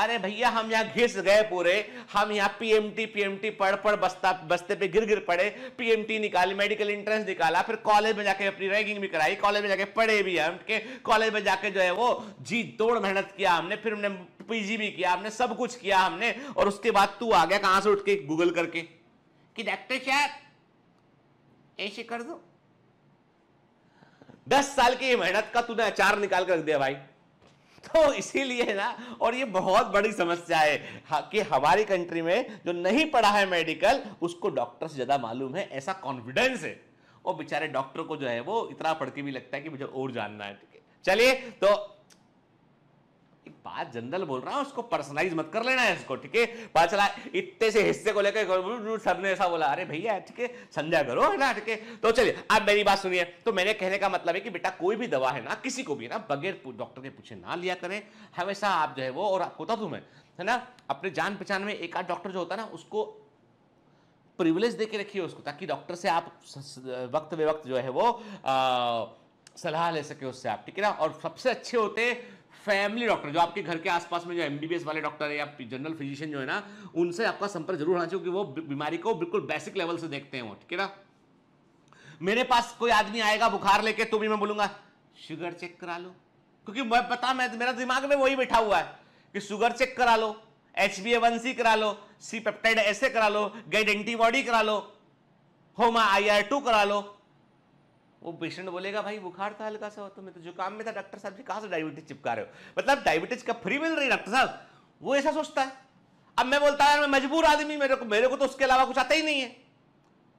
अरे भैया हम यहाँ घिस गए पूरे हम यहाँ पीएमटी पीएमटी पढ़ पढ़ बस्ता बस्ते पे गिर गिर पड़े पीएमटी निकाली मेडिकल इंट्रेंस निकाला फिर कॉलेज में जाके अपनी रैगिंग भी कराई कॉलेज में जाके पढ़े भी हम के कॉलेज में जाके जो है वो जी तोड़ मेहनत किया हमने फिर हमने पीजी भी किया हमने सब कुछ किया हमने और उसके बाद तू आ गया कहां से उठ के गूगल करके कि डॉक्टर साहब ऐसे कर दो दस साल की मेहनत का तूने अचार निकाल कर रख दिया भाई तो इसीलिए ना और ये बहुत बड़ी समस्या है कि हमारी कंट्री में जो नहीं पढ़ा है मेडिकल उसको डॉक्टर से ज़्यादा मालूम है ऐसा कॉन्फिडेंस है और बेचारे डॉक्टर को जो है वो इतना पढ़ के भी लगता है कि मुझे और जानना है ठीक है चलिए तो बात जनरल बोल रहा हूँ उसको पर्सनलाइज मत कर लेना है इसको ठीक है पता चला इतने से हिस्से को लेकर सर ने ऐसा बोला अरे भैया ठीक है समझा करो है ना ठीक है तो चलिए आप मेरी बात सुनिए तो मेरे कहने का मतलब है कि बेटा कोई भी दवा है ना किसी को भी ना बगैर डॉक्टर के पूछे ना लिया करें हमेशा आप जो है वो और आपको बता दूँ मैं है ना अपने जान पहचान में एक आध डॉक्टर जो होता है ना उसको प्रिविलेज दे के रखिए उसको ताकि डॉक्टर से आप वक्त बे वक्त जो है वो सलाह ले सके उससे आप ठीक है ना और सबसे अच्छे होते हैं फैमिली डॉक्टर जो आपके घर के आसपास में जो एमबीबीएस वाले डॉक्टर है या जनरल फिजिशियन जो है ना उनसे आपका संपर्क जरूर होना चाहिए क्योंकि वो बीमारी को बिल्कुल बेसिक लेवल से देखते हैं वो ठीक है ना मेरे पास कोई आदमी आएगा बुखार लेके तो भी मैं बोलूंगा शुगर चेक करा लो क्योंकि मैं पता मैं मेरा दिमाग में वही बैठा हुआ है कि शुगर चेक करा लो H B A one C करा लो सी पेप्टाइड ऐसे करा लो गेट एंटीबॉडी करा लो होमा आई आर टू करा लो वो पेशेंट बोलेगा भाई बुखार था हल्का सा तो मैं तो जुकाम में था डॉक्टर साहब जी कहाँ से डायबिटीज चिपका रहे हो मतलब डायबिटीज का फ्री मिल रही है डॉक्टर साहब वो ऐसा सोचता है अब मैं बोलता है मैं मजबूर आदमी मेरे को मेरे को तो उसके अलावा कुछ आता ही नहीं है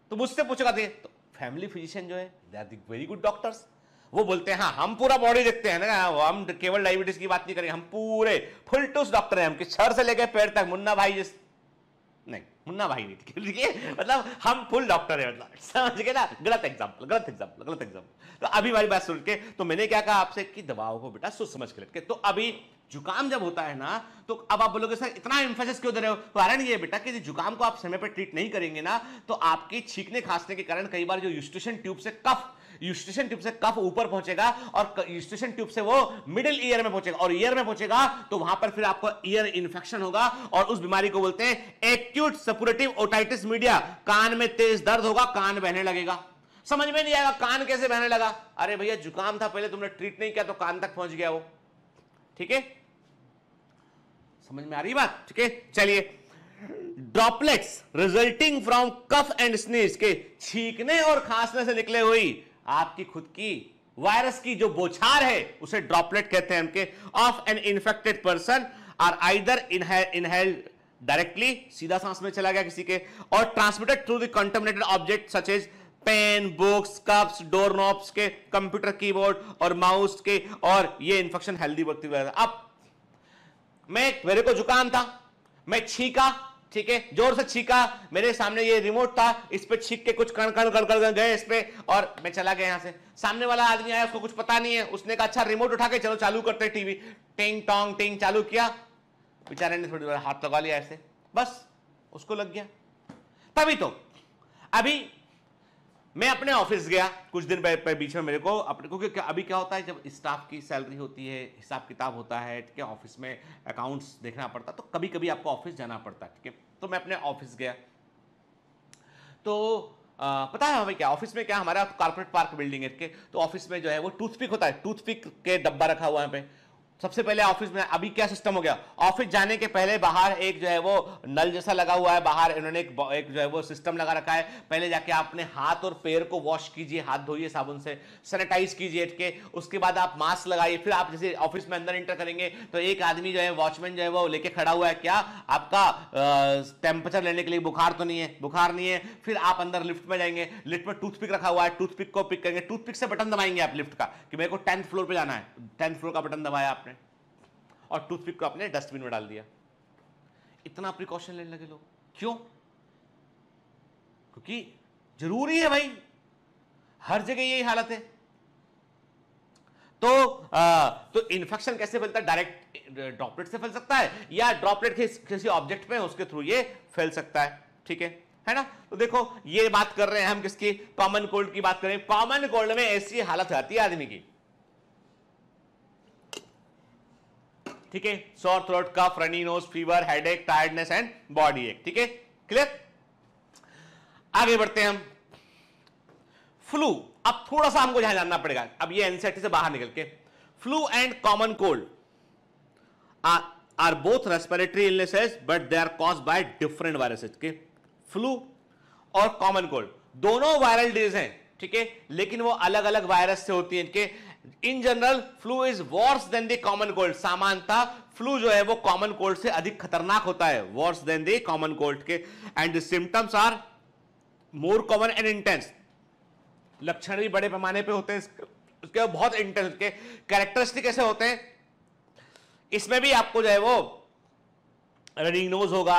तो मुझसे पूछेगा थे तो फैमिली फिजिशियन जो है they are very good doctors वो बोलते हैं हाँ हम पूरा बॉडी देखते हैं ना हम केवल डायबिटीज की बात नहीं करेंगे हम पूरे फुल टूस डॉक्टर हैं हम कि छर से लेकर पैर तक मुन्ना भाई जिस मुन्ना भाई नहीं थे ठीक है मतलब हम फुल डॉक्टर है मतलब समझ गए ना गलत एग्जाम्पल गलत एग्जाम्पल गलत एग्जाम्पल तो अभी हमारी बात सुन के तो मैंने क्या कहा आपसे कि दबाव को बेटा सोच समझ के लेके तो अभी जुकाम जब होता है ना तो अब आप बोलोगे सर इतना इंफेसिस क्यों दे रहे हो कारण तो ये बेटा कि जुकाम को आप समय पर ट्रीट नहीं करेंगे ना तो आपके छींकने खांसने के कारण कई बार जो यूस्टेशन ट्यूब से कफ यूस्टेशन ट्यूब से कफ ऊपर पहुंचेगा और यूस्टेशन ट्यूब से वो मिडिल ईयर में पहुंचेगा और ईयर में पहुंचेगा तो वहां पर फिर आपको ईयर इन्फेक्शन होगा और उस बीमारी को बोलते हैं एक्यूट सपोरेटिव ओटाइटिस मीडिया कान में तेज दर्द होगा कान बहने लगेगा समझ में नहीं आएगा कान कैसे बहने लगा अरे भैया जुकाम था पहले तुमने ट्रीट नहीं किया तो कान तक पहुंच गया वो ठीक है समझ में आ रही बात ठीक है चलिए droplets resulting from cough and sneeze के छींकने और खांसने से निकले हुई आपकी खुद की वायरस की जो बोछार है उसे ड्रॉपलेट कहते हैं उनके of an infected person are either inhale directly सीधा सांस में चला गया किसी के और transmitted through the contaminated object such as pen books cups door knobs के कंप्यूटर कीबोर्ड और माउस के और ये इन्फेक्शन हेल्दी व्यक्ति अब मैं मेरे को जुकाम था मैं छीका ठीक है जोर से छीका मेरे सामने ये रिमोट था इस पे छीक के कुछ कण कण कण कण गए इस पे और मैं चला गया यहाँ से सामने वाला आदमी आया उसको कुछ पता नहीं है उसने कहा अच्छा रिमोट उठा के चलो चालू करते हैं टीवी टिंग टोंग टिंग चालू किया बेचारे ने थोड़ी देर हाथ लगा लिया ऐसे बस उसको लग गया तभी तो अभी मैं अपने ऑफिस गया कुछ दिन बीच में मेरे को अपने को क्योंकि अभी क्या होता है जब स्टाफ की सैलरी होती है हिसाब किताब होता है ठीक है ऑफिस में अकाउंट्स देखना पड़ता तो कभी कभी आपको ऑफिस जाना पड़ता है ठीक है तो मैं अपने ऑफिस गया तो आ, पता है हमें क्या ऑफिस में क्या हमारा कॉर्पोरेट पार्क बिल्डिंग है ठीक है तो ऑफिस में जो है वो टूथपिक होता है टूथपिक के डब्बा रखा हुआ है पे सबसे पहले ऑफिस में अभी क्या सिस्टम हो गया ऑफिस जाने के पहले बाहर एक जो है वो नल जैसा लगा हुआ है बाहर इन्होंने एक, एक जो है वो सिस्टम लगा रखा है पहले जाके आप अपने हाथ और पैर को वॉश कीजिए हाथ धोइए साबुन से सैनिटाइज कीजिए के उसके बाद आप मास्क लगाइए फिर आप जैसे ऑफिस में अंदर इंटर करेंगे तो एक आदमी जो है वॉचमैन जो है वो लेके खड़ा हुआ है क्या आपका टेम्परेचर लेने के लिए बुखार तो नहीं है बुखार नहीं है फिर आप अंदर लिफ्ट में जाएंगे लिफ्ट में टूथपिक रखा हुआ है टूथपिक को पिक करेंगे टूथपिक से बटन दबाएंगे आप लिफ्ट का कि मेरे को टेंथ फ्लोर पर जाना है टेंथ फ्लोर का बटन दबाया आपने और टूथपिक को आपने डस्टबिन में डाल दिया इतना प्रिकॉशन लेने लगे लोग क्यों क्योंकि जरूरी है भाई हर जगह यही हालत है तो आ, तो इन्फेक्शन कैसे फैलता है डायरेक्ट ड्रॉपलेट से फैल सकता है या ड्रॉपलेट किसी ऑब्जेक्ट में उसके थ्रू ये फैल सकता है ठीक है है ना तो देखो ये बात कर रहे हैं हम किसकी कॉमन कोल्ड की बात करें कॉमन कोल्ड में ऐसी हालत आती है आदमी की ठीक है सोर थ्रोट का फ्रनी नोज फीवर एक टायर्डनेस एंड बॉडी एक ठीक है क्लियर आगे बढ़ते हैं हम फ्लू अब थोड़ा सा हमको यहां जानना पड़ेगा अब ये एनसीआरटी e से बाहर निकल के flu and common cold are both respiratory illnesses but they are cause by different viruses के फ्लू और कॉमन कोल्ड दोनों वायरल डिजीज हैं ठीक है लेकिन वो अलग अलग वायरस से होती है इनके in general flu is worse than the common cold सामान्यतः फ्लू जो है वो कॉमन कोल्ड से अधिक खतरनाक होता है worse than the common cold के and symptoms are more common and intense लक्षण भी बड़े पैमाने पे होते हैं उसके बहुत इंटेंस के कैरेक्टरिस्टिक ऐसे होते हैं इसमें भी आपको जो है वो रनिंग नोज होगा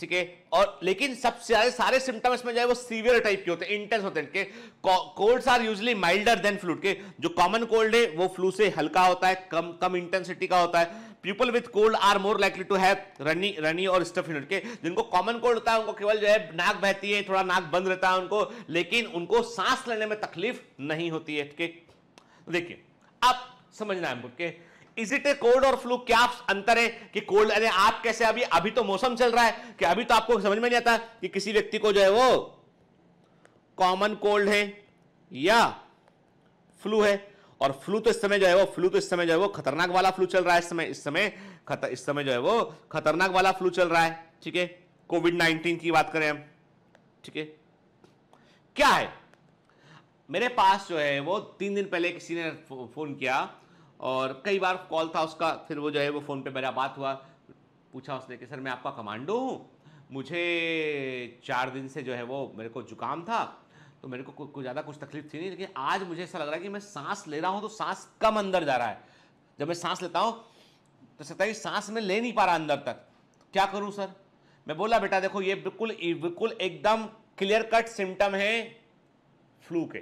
ठीक है और लेकिन सबसे ज्यादा सारे सिम्टम्स में जो है वो सीवियर टाइप के होते हैं इंटेंस होते हैं के colds are usually milder than flu के जो कॉमन कोल्ड है वो फ्लू से हल्का होता है कम कम इंटेंसिटी का होता है people with cold are more likely to have runny runny और स्टफ इन के जिनको कॉमन कोल्ड होता है उनको केवल जो है नाक बहती है थोड़ा नाक बंद रहता है उनको लेकिन उनको सांस लेने में तकलीफ नहीं होती है ठीक है तो देखिए आप समझना है is it a cold or flu क्या अंतर है कि कोल्ड अरे आप कैसे अभी अभी तो मौसम चल रहा है कि अभी तो आपको समझ में नहीं आता कि किसी व्यक्ति को जो है वो कॉमन कोल्ड है या फ्लू है और फ्लू तो इस समय जो है वो फ्लू तो इस समय जो है वो खतरनाक वाला फ्लू चल रहा है इस समय इस समय खतर, इस समय जो है वो खतरनाक वाला फ्लू चल रहा है ठीक है कोविड नाइनटीन की बात करें हम ठीक है क्या है मेरे पास जो है वो तीन दिन पहले किसी ने फोन किया और कई बार कॉल था उसका फिर वो जो है वो फ़ोन पे मेरा बात हुआ पूछा उसने कि सर मैं आपका कमांडो हूँ मुझे चार दिन से जो है वो मेरे को जुकाम था तो मेरे को कुछ ज़्यादा कुछ तकलीफ थी नहीं लेकिन आज मुझे ऐसा लग रहा है कि मैं सांस ले रहा हूँ तो सांस कम अंदर जा रहा है जब मैं सांस लेता हूँ तो सकता है कि सांस में ले नहीं पा रहा अंदर तक क्या करूँ सर मैं बोला बेटा देखो ये बिल्कुल बिल्कुल एकदम क्लियर कट सिम्टम है फ्लू के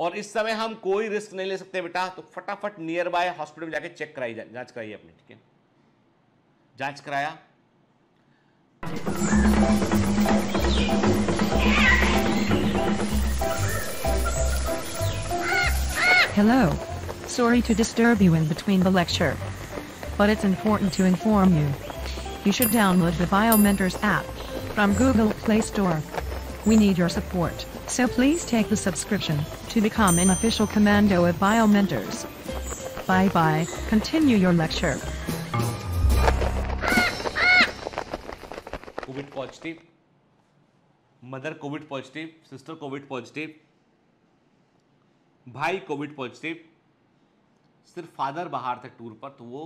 और इस समय हम कोई रिस्क नहीं ले सकते बेटा तो फटाफट नियर बाय हॉस्पिटल जाके चेक कराई जांच कराइए अपनी ठीक है जांच कराया hello sorry to disturb you in between the lecture but it's important to inform you you should download the Biomentors app from Google Play Store we need your support So please take the subscription to become an official commando of BioMentors. Bye bye, continue your lecture. COVID positive, mother COVID positive, sister COVID positive, भाई COVID positive सिर्फ father बाहर थे tour पर तो वो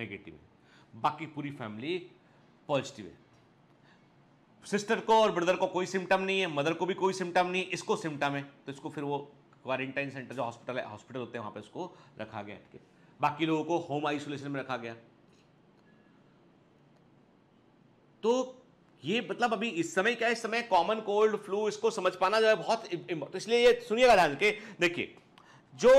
negative है बाकी पूरी फैमिली पॉजिटिव है सिस्टर को और ब्रदर को कोई सिम्टम नहीं है मदर को भी कोई सिम्टम नहीं इसको सिम्टम है तो इसको फिर वो क्वारंटाइन सेंटर जो हॉस्पिटल है हॉस्पिटल होते हैं वहां पे उसको रखा गया अटके बाकी लोगों को होम आइसोलेशन में रखा गया तो ये मतलब अभी इस समय क्या है इस समय कॉमन कोल्ड फ्लू इसको समझ पाना जो है बहुत तो इसलिए ये सुनिएगा ध्यान के देखिए जो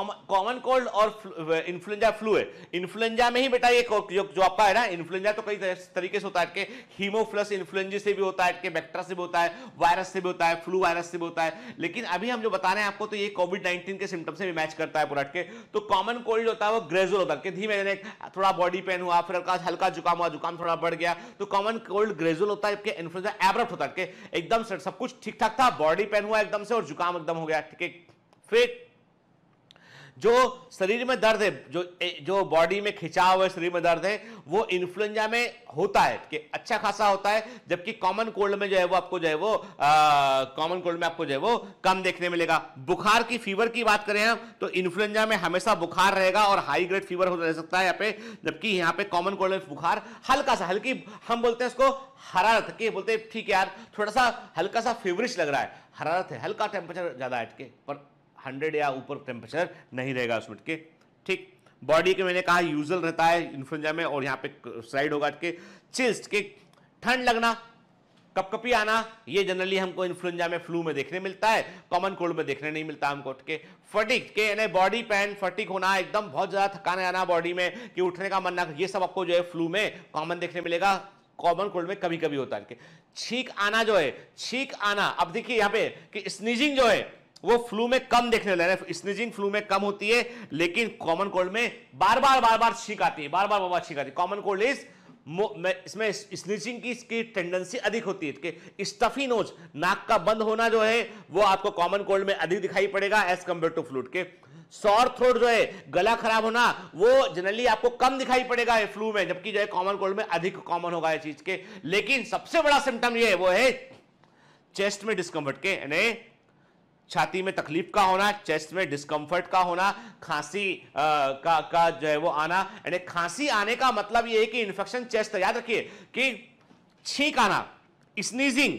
कॉमन कोल्ड और इन्फ्लुएंजा फ्लू है इन्फ्लुएंजा में ही बेटा ये जो आपका है ना इन्फ्लुएंजा तो कई तरीके से होता है कि हीमोफ्लस इन्फ्लुएंजे से भी होता है कि बैक्टेरिया से भी होता है वायरस से भी होता है फ्लू वायरस से भी होता है लेकिन अभी हम जो बता रहे हैं आपको तो ये कोविड नाइनटीन के सिम्टम से भी मैच करता है पूरा के तो कॉमन कोल्ड होता है वो ग्रेजुअल होता है धीमे धीरे थोड़ा बॉडी पेन हुआ फिर हल्का हल्का जुकाम हुआ जुकाम थोड़ा बढ़ गया तो कॉमन कोल्ड ग्रेजुअल होता है जबकि इन्फ्लुएंजा एब्रप्ट होता है एकदम सब कुछ ठीक ठाक था बॉडी पेन हुआ एकदम से और जुकाम एकदम हो गया ठीक है फिर जो शरीर में दर्द है जो जो बॉडी में खिंचाव है शरीर में दर्द है वो इन्फ्लुएंजा में होता है कि अच्छा खासा होता है जबकि कॉमन कोल्ड में जो है वो आपको जो है वो कॉमन कोल्ड में आपको जो है वो कम देखने मिलेगा बुखार की फीवर की बात करें हम तो इन्फ्लुएंजा में हमेशा बुखार रहेगा और हाई ग्रेड फीवर हो रह सकता है यहाँ पे जबकि यहाँ पे कॉमन कोल्ड में बुखार हल्का सा हल्की हम बोलते हैं इसको हरारत के बोलते हैं ठीक है यार थोड़ा सा हल्का सा फेवरिश लग रहा है हरारत है हल्का टेम्परेचर ज़्यादा है पर हंड्रेड या ऊपर टेम्परेचर नहीं रहेगा उसमें के ठीक बॉडी के मैंने कहा यूजल रहता है इन्फ्लुएंजा में और यहाँ पे स्लाइड होगा के चिल्स के ठंड लगना कपकपी आना ये जनरली हमको इन्फ्लुएंजा में फ्लू में देखने मिलता है कॉमन कोल्ड में देखने नहीं मिलता हमको उठ के फटिक के यानी बॉडी पेन फटिक होना एकदम बहुत ज़्यादा थकान आना बॉडी में कि उठने का मन ना ये सब आपको जो है फ्लू में कॉमन देखने मिलेगा कॉमन कोल्ड में कभी कभी होता है छींक आना जो है छींक आना अब देखिए यहाँ पे कि स्नीजिंग जो है वो फ्लू में कम देखने लगे स्निजिंग फ्लू में कम होती है लेकिन कॉमन कोल्ड में बार बार बार बार छीक आती है बार बार बार बार छीक आती है कॉमन कोल्ड इज इसमें स्नीचिंग की इसकी टेंडेंसी अधिक होती है कि स्टफी नोज नाक का बंद होना जो है वो आपको कॉमन कोल्ड में अधिक दिखाई पड़ेगा एज कम्पेयर टू फ्लू के सॉर थ्रोट जो है गला खराब होना वो जनरली आपको कम दिखाई पड़ेगा फ्लू में जबकि जो है कॉमन कोल्ड में अधिक कॉमन होगा ये चीज के लेकिन सबसे बड़ा सिम्टम ये है वो है चेस्ट में डिस्कम्फर्ट के यानी छाती में तकलीफ का होना चेस्ट में डिस्कम्फर्ट का होना खांसी का का जो है वो आना यानी खांसी आने का मतलब ये है कि इन्फेक्शन चेस्ट याद रखिए कि छींक आना sneezing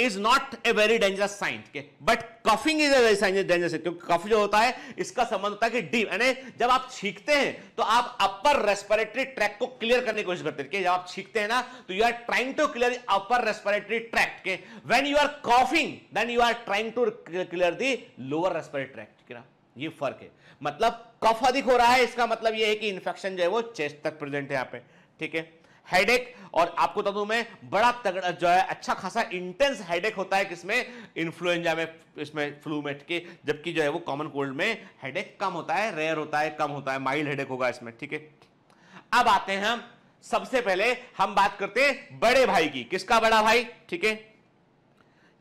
is not a very dangerous sign but coughing is a very dangerous क्योंकि कफ जो होता है इसका संबंध होता है कि डीप यानी जब आप छींकते हैं तो आप अपर रेस्पिरेटरी ट्रैक को क्लियर करने की कोशिश करते हैं जब आप छींकते हैं ना तो you are trying to clear upper respiratory tract के when you are coughing then you are trying to clear the lower respiratory tract ठीक है ना ये फर्क है मतलब कफ अधिक हो रहा है इसका मतलब यह है कि इन्फेक्शन जो है वो चेस्ट तक प्रेजेंट है यहां पे ठीक है हेडेक और आपको बता दूं मैं बड़ा तगड़ा जो है अच्छा खासा इंटेंस हेडेक होता है किसमें इन्फ्लुएंजा में इसमें फ्लू में ठीक है जबकि जो है वो कॉमन कोल्ड में हेडेक कम होता है रेयर होता है कम होता है माइल्ड हेडेक होगा इसमें ठीक है अब आते हैं हम सबसे पहले हम बात करते हैं बड़े भाई की किसका बड़ा भाई ठीक है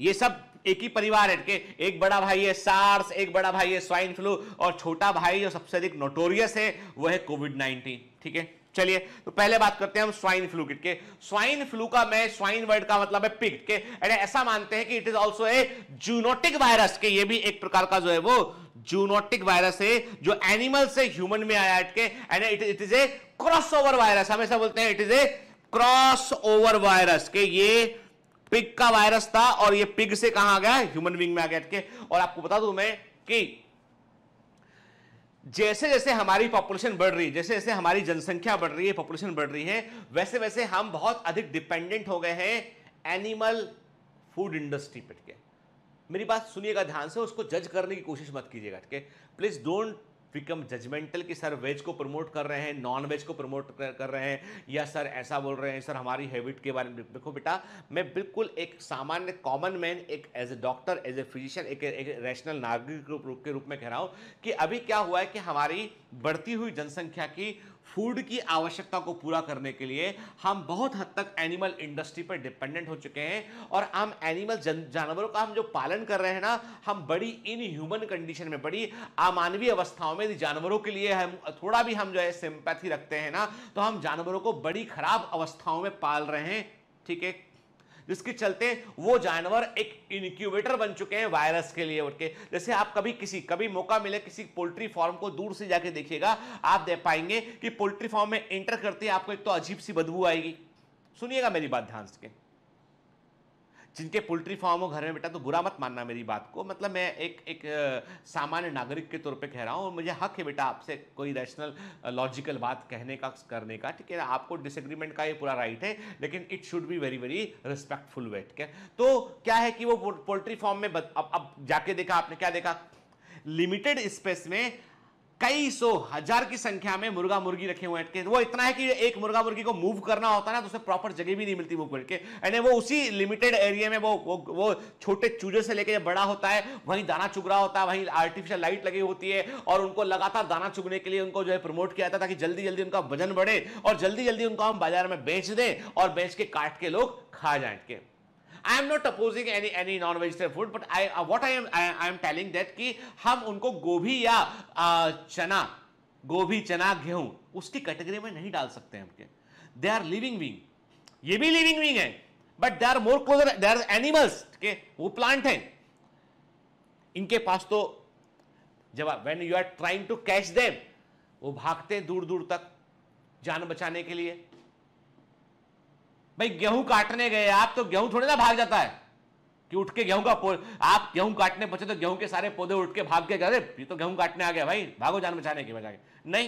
ये सब एक ही परिवार है के एक बड़ा भाई है सार्स एक बड़ा भाई है स्वाइन फ्लू और छोटा भाई जो सबसे अधिक नोटोरियस है वह है कोविड नाइनटीन ठीक है चलिए तो पहले बात करते हैं हम स्वाइन फ्लू किट के स्वाइन फ्लू का मैं स्वाइन वर्ड का मतलब है पिग के एंड ऐसा मानते हैं कि it is also a zoonotic virus के ये भी एक प्रकार का जो है वो जूनोटिक वायरस है जो एनिमल से ह्यूमन में आया इट के and it it is a crossover virus हमेशा बोलते हैं it is a crossover virus के ये पिग का वायरस था और ये पिग से कहा गया ह्यूमन बींग में आ गया के और आपको बता दू मैं कि जैसे जैसे हमारी पॉपुलेशन बढ़ रही है जैसे जैसे हमारी जनसंख्या बढ़ रही है पॉपुलेशन बढ़ रही है वैसे वैसे हम बहुत अधिक डिपेंडेंट हो गए हैं एनिमल फूड इंडस्ट्री पर मेरी बात सुनिएगा ध्यान से उसको जज करने की कोशिश मत कीजिएगा ठीक है प्लीज डोंट बिकम जजमेंटल कि सर वेज को प्रमोट कर रहे हैं नॉन वेज को प्रमोट कर, कर रहे हैं या सर ऐसा बोल रहे हैं सर हमारी हैबिट के बारे में देखो बेटा मैं बिल्कुल एक सामान्य कॉमन मैन एक as a doctor as a physician एक, एक रैशनल नागरिक के रूप में कह रहा हूँ कि अभी क्या हुआ है कि हमारी बढ़ती हुई जनसंख्या की फूड की आवश्यकता को पूरा करने के लिए हम बहुत हद तक एनिमल इंडस्ट्री पर डिपेंडेंट हो चुके हैं और हम एनिमल जानवरों का हम जो पालन कर रहे हैं ना हम बड़ी इन ह्यूमन कंडीशन में बड़ी अमानवीय अवस्थाओं में जानवरों के लिए हम थोड़ा भी हम जो है सिंपैथी रखते हैं ना तो हम जानवरों को बड़ी खराब अवस्थाओं में पाल रहे हैं ठीक है जिसके चलते वो जानवर एक इनक्यूबेटर बन चुके हैं वायरस के लिए उठ के जैसे आप कभी किसी कभी मौका मिले किसी पोल्ट्री फार्म को दूर से जाके देखिएगा आप देख पाएंगे कि पोल्ट्री फार्म में एंटर करते आपको एक तो अजीब सी बदबू आएगी सुनिएगा मेरी बात ध्यान से जिनके पोल्ट्री फार्म हो घर में बेटा तो बुरा मत मानना मेरी बात को मतलब मैं एक एक सामान्य नागरिक के तौर पे कह रहा हूँ और मुझे हक है बेटा आपसे कोई रैशनल लॉजिकल बात कहने का करने का ठीक है आपको डिसएग्रीमेंट का ये पूरा राइट है लेकिन it should be very very respectful way ठीक है तो क्या है कि वो पोल्ट्री फार्म में अब अब जाके देखा आपने क्या देखा लिमिटेड स्पेस में कई सौ हजार की संख्या में मुर्गा मुर्गी रखे हुए हैं वो इतना है कि एक मुर्गा मुर्गी को मूव करना होता है ना तो उसे प्रॉपर जगह भी नहीं मिलती मूव करके यानी वो उसी लिमिटेड एरिया में वो वो वो छोटे चूजे से लेकर बड़ा होता है वहीं दाना चुग रहा होता है वहीं आर्टिफिशियल लाइट लगी होती है और उनको लगातार दाना चुगने के लिए उनको जो है प्रमोट किया जाता है ताकि जल्दी जल्दी उनका वजन बढ़े और जल्दी जल्दी उनको हम बाजार में बेच दें और बेच के काट के लोग खा जाए के I am not opposing any any non vegetarian food but I what I am I am telling that कि हम उनको गोभी या uh, चना गोभी चना गेहूं उसकी कैटेगरी में नहीं डाल सकते हम के दे आर लिविंग विंग ये भी लिविंग विंग है but they are more closer they are animals के वो प्लांट हैं इनके पास तो जब when you are trying to catch them वो भागते हैं दूर दूर तक जान बचाने के लिए भाई गेहूं काटने गए आप तो गेहूं थोड़े ना भाग जाता है कि उठ के गेहूं का आप गेहूं काटने पहुंचे तो गेहूं के सारे पौधे उठ के भाग के अरे ये तो गेहूं काटने आ गया भाई भागो जान बचाने के बजाय नहीं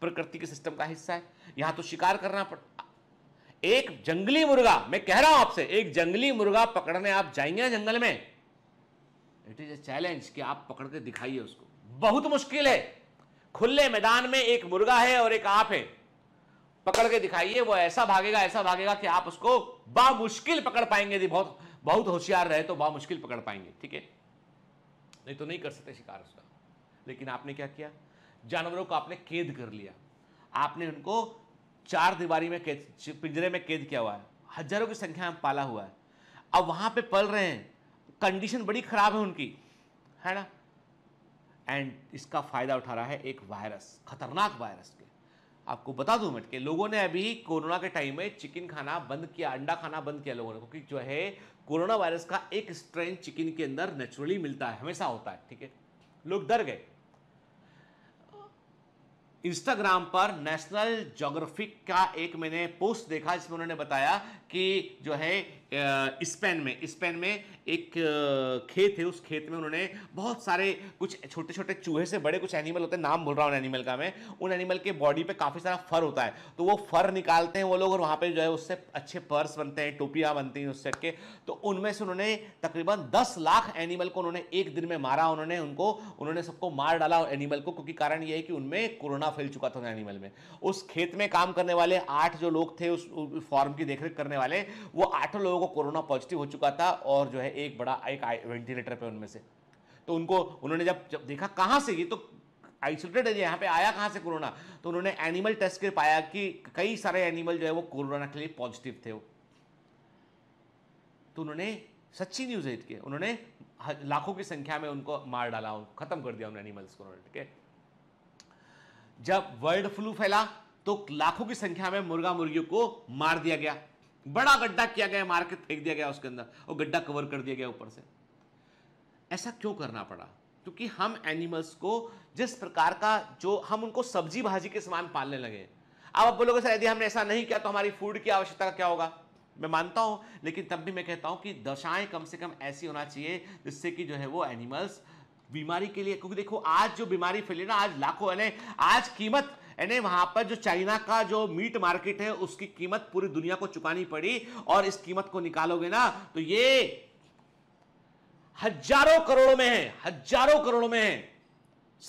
प्रकृति के सिस्टम का हिस्सा है यहां तो शिकार करना पड़ता एक जंगली मुर्गा मैं कह रहा हूं आपसे एक जंगली मुर्गा पकड़ने आप जाएंगे ना जंगल में इट इज ए चैलेंज कि आप पकड़ के दिखाइए उसको बहुत मुश्किल है खुले मैदान में एक मुर्गा है और एक आप है पकड़ के दिखाइए वो ऐसा भागेगा ऐसा भागेगा कि आप उसको बामुश्किल पकड़ पाएंगे यदि बहुत बहुत होशियार रहे तो बामुश्किल पकड़ पाएंगे ठीक है नहीं तो नहीं कर सकते शिकार उसका लेकिन आपने क्या किया जानवरों को आपने कैद कर लिया आपने उनको चार दीवारी में कैद पिंजरे में कैद किया हुआ है हजारों की संख्या में पाला हुआ है अब वहां पे पल रहे हैं कंडीशन बड़ी ख़राब है उनकी है ना एंड इसका फ़ायदा उठा रहा है एक वायरस खतरनाक वायरस आपको बता दूं मैं के लोगों ने अभी कोरोना के टाइम में चिकन खाना बंद किया अंडा खाना बंद किया लोगों ने क्योंकि जो है कोरोना वायरस का एक स्ट्रेन चिकन के अंदर नेचुरली मिलता है हमेशा होता है ठीक है लोग डर गए इंस्टाग्राम पर नेशनल जोग्राफिक का एक मैंने पोस्ट देखा जिसमें उन्होंने बताया कि जो है स्पेन में स्पेन में एक खेत है उस खेत में उन्होंने बहुत सारे कुछ छोटे छोटे चूहे से बड़े कुछ एनिमल होते हैं नाम भूल रहा हूँ एनिमल का मैं उन एनिमल के बॉडी पे काफ़ी सारा फर होता है तो वो फर निकालते हैं वो लोग और वहाँ पे जो है उससे अच्छे पर्स बनते हैं टोपियाँ बनती हैं उससे के तो उनमें से उन्होंने तकरीबन दस लाख एनिमल को उन्होंने एक दिन में मारा उन्होंने उनको उन्होंने सबको मार डाला एनिमल को क्योंकि कारण ये है कि उनमें कोरोना फैल चुका था एनिमल में उस खेत में काम करने वाले आठ जो लोग थे उस फॉर्म की देखरेख करने वाले वो आठों लोग को कोरोना पॉजिटिव हो चुका था और जो है एक बड़ा एक वेंटिलेटर पे उनमें से तो उनको उन्होंने जब जब देखा कहाँ से ये तो आइसोलेटेड है यहाँ पे आया कहाँ से कोरोना तो उन्होंने एनिमल टेस्ट कर पाया कि कई सारे एनिमल जो है वो कोरोना के लिए पॉजिटिव थे वो तो उन्होंने सच्ची न्यूज़ है इसके उन्होंने लाखों की संख्या में उनको मार डाला उनको ख़त्म कर दिया उन एनिमल्स को ठीक है जब वर्ल्ड फ्लू फैला तो लाखों की संख्या में मुर्गा मुर्गियों को मार दिया गया बड़ा गड्ढा किया गया मार्केट फेंक दिया गया उसके अंदर और गड्ढा कवर कर दिया गया ऊपर से ऐसा क्यों करना पड़ा क्योंकि हम एनिमल्स को जिस प्रकार का जो हम उनको सब्जी भाजी के समान पालने लगे अब आप बोलोगे सर यदि हमने ऐसा नहीं किया तो हमारी फूड की आवश्यकता क्या होगा मैं मानता हूं लेकिन तब भी मैं कहता हूं कि दशाएं कम से कम ऐसी होना चाहिए जिससे कि जो है वो एनिमल्स बीमारी के लिए क्योंकि देखो आज जो बीमारी फैली ना आज लाखों आज कीमत यानी वहां पर जो चाइना का जो मीट मार्केट है उसकी कीमत पूरी दुनिया को चुकानी पड़ी और इस कीमत को निकालोगे ना तो ये हजारों करोड़ों में है हजारों करोड़ों में है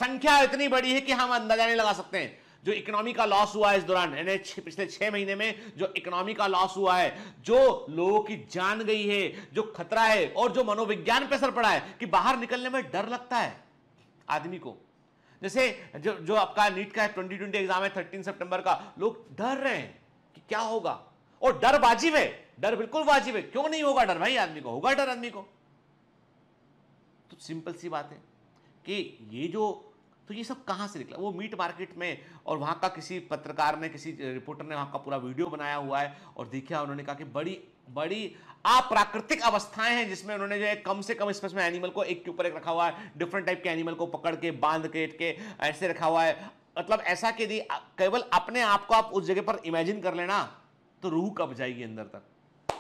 संख्या इतनी बड़ी है कि हम अंदाजा नहीं लगा सकते हैं जो इकोनॉमी का लॉस हुआ है इस दौरान यानी पिछले छह महीने में जो इकोनॉमी का लॉस हुआ है जो लोगों की जान गई है जो खतरा है और जो मनोविज्ञान पर असर पड़ा है कि बाहर निकलने में डर लगता है आदमी को जैसे जो जो आपका नीट का ट्वेंटी ट्वेंटी एग्जाम है थर्टीन सेप्टेम्बर का लोग डर रहे हैं कि क्या होगा और डर वाजिब है डर बिल्कुल वाजिब है क्यों नहीं होगा डर भाई आदमी को होगा डर आदमी को तो सिंपल सी बात है कि ये जो तो ये सब कहां से निकला वो मीट मार्केट में और वहां का किसी पत्रकार ने किसी रिपोर्टर ने वहां का पूरा वीडियो बनाया हुआ है और देखा उन्होंने कहा कि बड़ी बड़ी अप्राकृतिक अवस्थाएं हैं जिसमें उन्होंने जो है कम से कम स्पेस में एनिमल को एक के ऊपर एक रखा हुआ है डिफरेंट टाइप के एनिमल को पकड़ के बांध के के ऐसे रखा हुआ है मतलब ऐसा कि केवल अपने आप को आप उस जगह पर इमेजिन कर लेना तो रूह कब जाएगी अंदर तक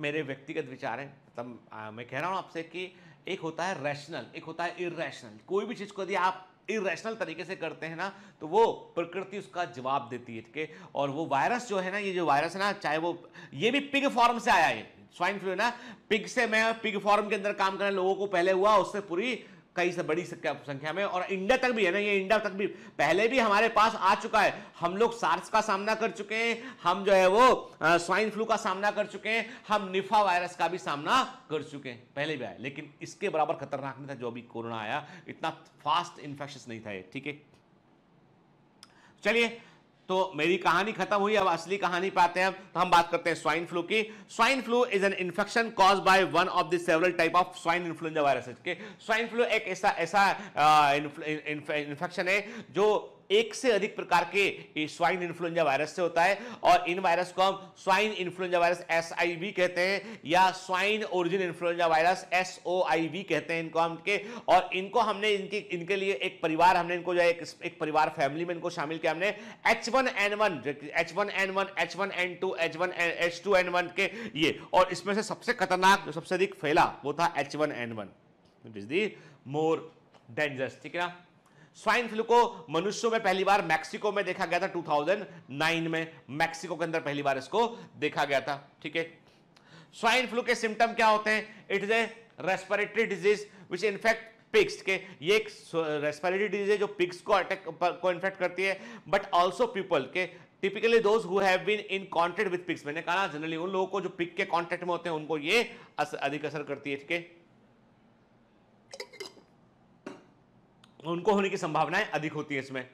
मेरे व्यक्तिगत विचार हैं मतलब मैं कह रहा हूं आपसे कि एक होता है रैशनल एक होता है इरेशनल कोई भी चीज़ को यदि आप इेशनल तरीके से करते हैं ना तो वो प्रकृति उसका जवाब देती है ठीक है और वो वायरस जो है ना ये जो वायरस है ना चाहे वो ये भी पिग फॉर्म से आया है स्वाइन फ्लू है ना पिग से मैं पिग फॉर्म के अंदर काम करने लोगों को पहले हुआ उससे पूरी कई से बड़ी संख्या में और इंडिया तक भी है ना ये इंडिया तक भी पहले भी हमारे पास आ चुका है हम लोग सार्स का सामना कर चुके हैं हम जो है वो स्वाइन फ्लू का सामना कर चुके हैं हम निफा वायरस का भी सामना कर चुके हैं पहले भी आया लेकिन इसके बराबर खतरनाक नहीं था जो अभी कोरोना आया इतना फास्ट इन्फेक्शस नहीं था ये ठीक है चलिए तो मेरी कहानी खत्म हुई अब असली कहानी पाते हैं तो हम बात करते हैं स्वाइन फ्लू की swine flu is an infection cause by one of the several type of swine influenza virus के स्वाइन फ्लू एक ऐसा ऐसा इन्फेक्शन है जो एक से अधिक प्रकार के स्वाइन इन्फ्लुएंजा वायरस से होता है और इन वायरस को हम स्वाइन इन्फ्लुएंजा वायरस एस कहते हैं या swine origin influenza virus S कहते हैं इनको हम के और इनको हमने इनके इनके लिए एक परिवार हमने इनको जो है एक, एक परिवार फैमिली में इनको शामिल किया हमने H one N one H one N one H one N two H one H two N one के ये और इसमें से सबसे खतरनाक जो सबसे अधिक फैला वो था H one N one it is the more dangerous ठीक है ना स्वाइन फ्लू को मनुष्यों में पहली बार मैक्सिको में देखा गया था 2009 में मैक्सिको के अंदर पहली बार इसको देखा गया था ठीक है स्वाइन फ्लू के सिम्टम क्या होते हैं it is a respiratory disease which infect pigs के ये एक रेस्पिरेटरी डिजीज है जो पिक्स को अटैक को इन्फेक्ट करती है बट ऑल्सो पीपल के typically those who have been in contact with pigs मैंने कहा जनरली उन लोगों को जो पिक के कॉन्टेक्ट में होते हैं उनको ये अधिक असर करती है ठीक है उनको होने की संभावनाएं अधिक होती है इसमें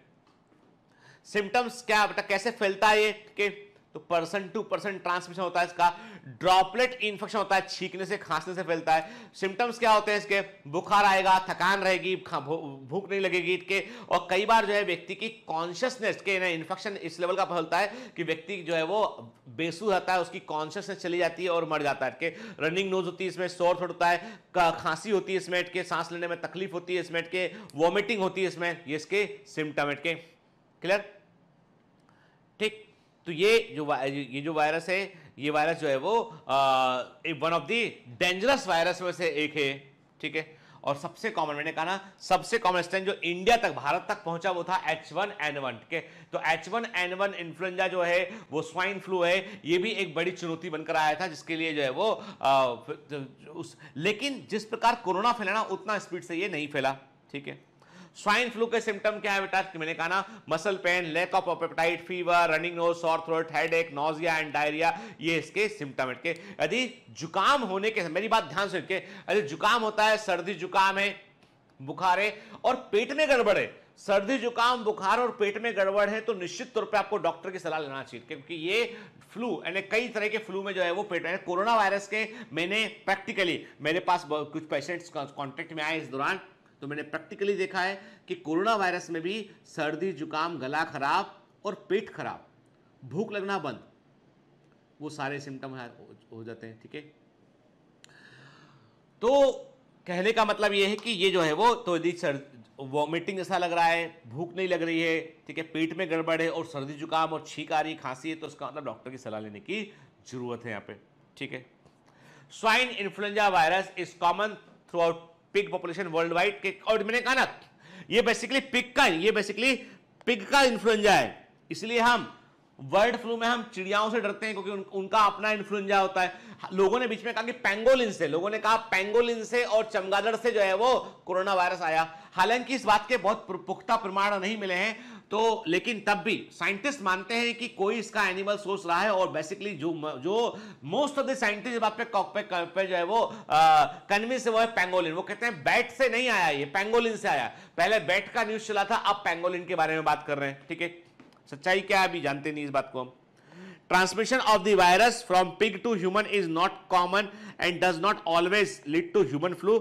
सिम्टम्स क्या बेटा कैसे फैलता है ये कि तो पर्सन टू पर्सन ट्रांसमिशन होता है इसका ड्रॉपलेट इन्फेक्शन होता है छींकने से खांसने से फैलता है सिम्टम्स क्या होते हैं इसके बुखार आएगा थकान रहेगी भूख नहीं लगेगी इसके और कई बार जो है व्यक्ति की कॉन्शियसनेस के इन्फेक्शन इस लेवल का फैलता है कि व्यक्ति जो है वो बेसू रहता है उसकी कॉन्शियसनेस चली जाती है और मर जाता है रनिंग नोज होती है इसमें शोर होता है खांसी होती है इसमें के सांस लेने में तकलीफ होती है इसमें के वॉमिटिंग होती है इसमें ये इसके सिम्टम के क्लियर तो ये जो ये जो वायरस है ये वायरस जो है वो one of the dangerous virus में से एक है ठीक है और सबसे कॉमन मैंने कहा ना सबसे कॉमन स्ट्रेन जो इंडिया तक भारत तक पहुंचा वो था एच वन एन वन ठीक है तो H one N one influenza जो है वो स्वाइन फ्लू है ये भी एक बड़ी चुनौती बनकर आया था जिसके लिए जो है वो आ, उस लेकिन जिस प्रकार कोरोना फैला ना उतना स्पीड से ये नहीं फैला ठीक है स्वाइन फ्लू के सिम्टम क्या है बेटा मैंने कहा ना muscle pain lack of appetite fever running nose sore throat headache nausea and diarrhoea ये इसके सिम्टम है यदि जुकाम होने के मेरी बात ध्यान से रखिए यदि जुकाम होता है सर्दी जुकाम है बुखार है और पेट में गड़बड़ है सर्दी जुकाम बुखार और पेट में गड़बड़ है तो निश्चित तौर पे आपको डॉक्टर की सलाह लेना चाहिए क्योंकि ये फ्लू यानी कई तरह के फ्लू में जो है वो पेट में कोरोना वायरस के मैंने प्रैक्टिकली मेरे पास कुछ पेशेंट्स कांटेक्ट में आए इस दौरान तो मैंने प्रैक्टिकली देखा है कि कोरोना वायरस में भी सर्दी जुकाम गला खराब और पेट खराब भूख लगना बंद वो सारे सिम्टम हो जाते हैं ठीक है तो कहने का मतलब ये है कि ये जो है वो तो यदि वॉमिटिंग जैसा लग रहा है भूख नहीं लग रही है ठीक है पेट में गड़बड़ है और सर्दी जुकाम और छींक आ रही खांसी है तो उसका मतलब डॉक्टर की सलाह लेने की ज़रूरत है यहाँ पे ठीक है swine influenza virus is common throughout pig population worldwide के और मैंने कहा ना ये बेसिकली पिग का ये बेसिकली पिग का इन्फ्लुएंजा है इसलिए हम वर्ल्ड फ्लू में हम चिड़ियाओं से डरते हैं क्योंकि उन, उनका अपना इन्फ्लुएंजा होता है हाँ, लोगों ने बीच में कहा कि पेंगोलिन से लोगों ने कहा पेंगोलिन से और चमगादड़ से जो है वो कोरोना वायरस आया हालांकि इस बात के बहुत पुख्ता प्रमाण नहीं मिले हैं तो लेकिन तब भी साइंटिस्ट मानते हैं कि कोई इसका एनिमल सोर्स रहा है और बेसिकली जो जो मोस्ट ऑफ द साइंटिस्ट जब पे कॉक पे, पे जो है वो कन्विंस वो है पेंगोलिन वो कहते हैं बैट से नहीं आया ये पेंगोलिन से आया पहले बैट का न्यूज चला था अब पेंगोलिन के बारे में बात कर रहे हैं ठीक है सच्चाई क्या है अभी जानते नहीं इस बात को हम transmission of the virus from pig to human is not common and does not always lead to human flu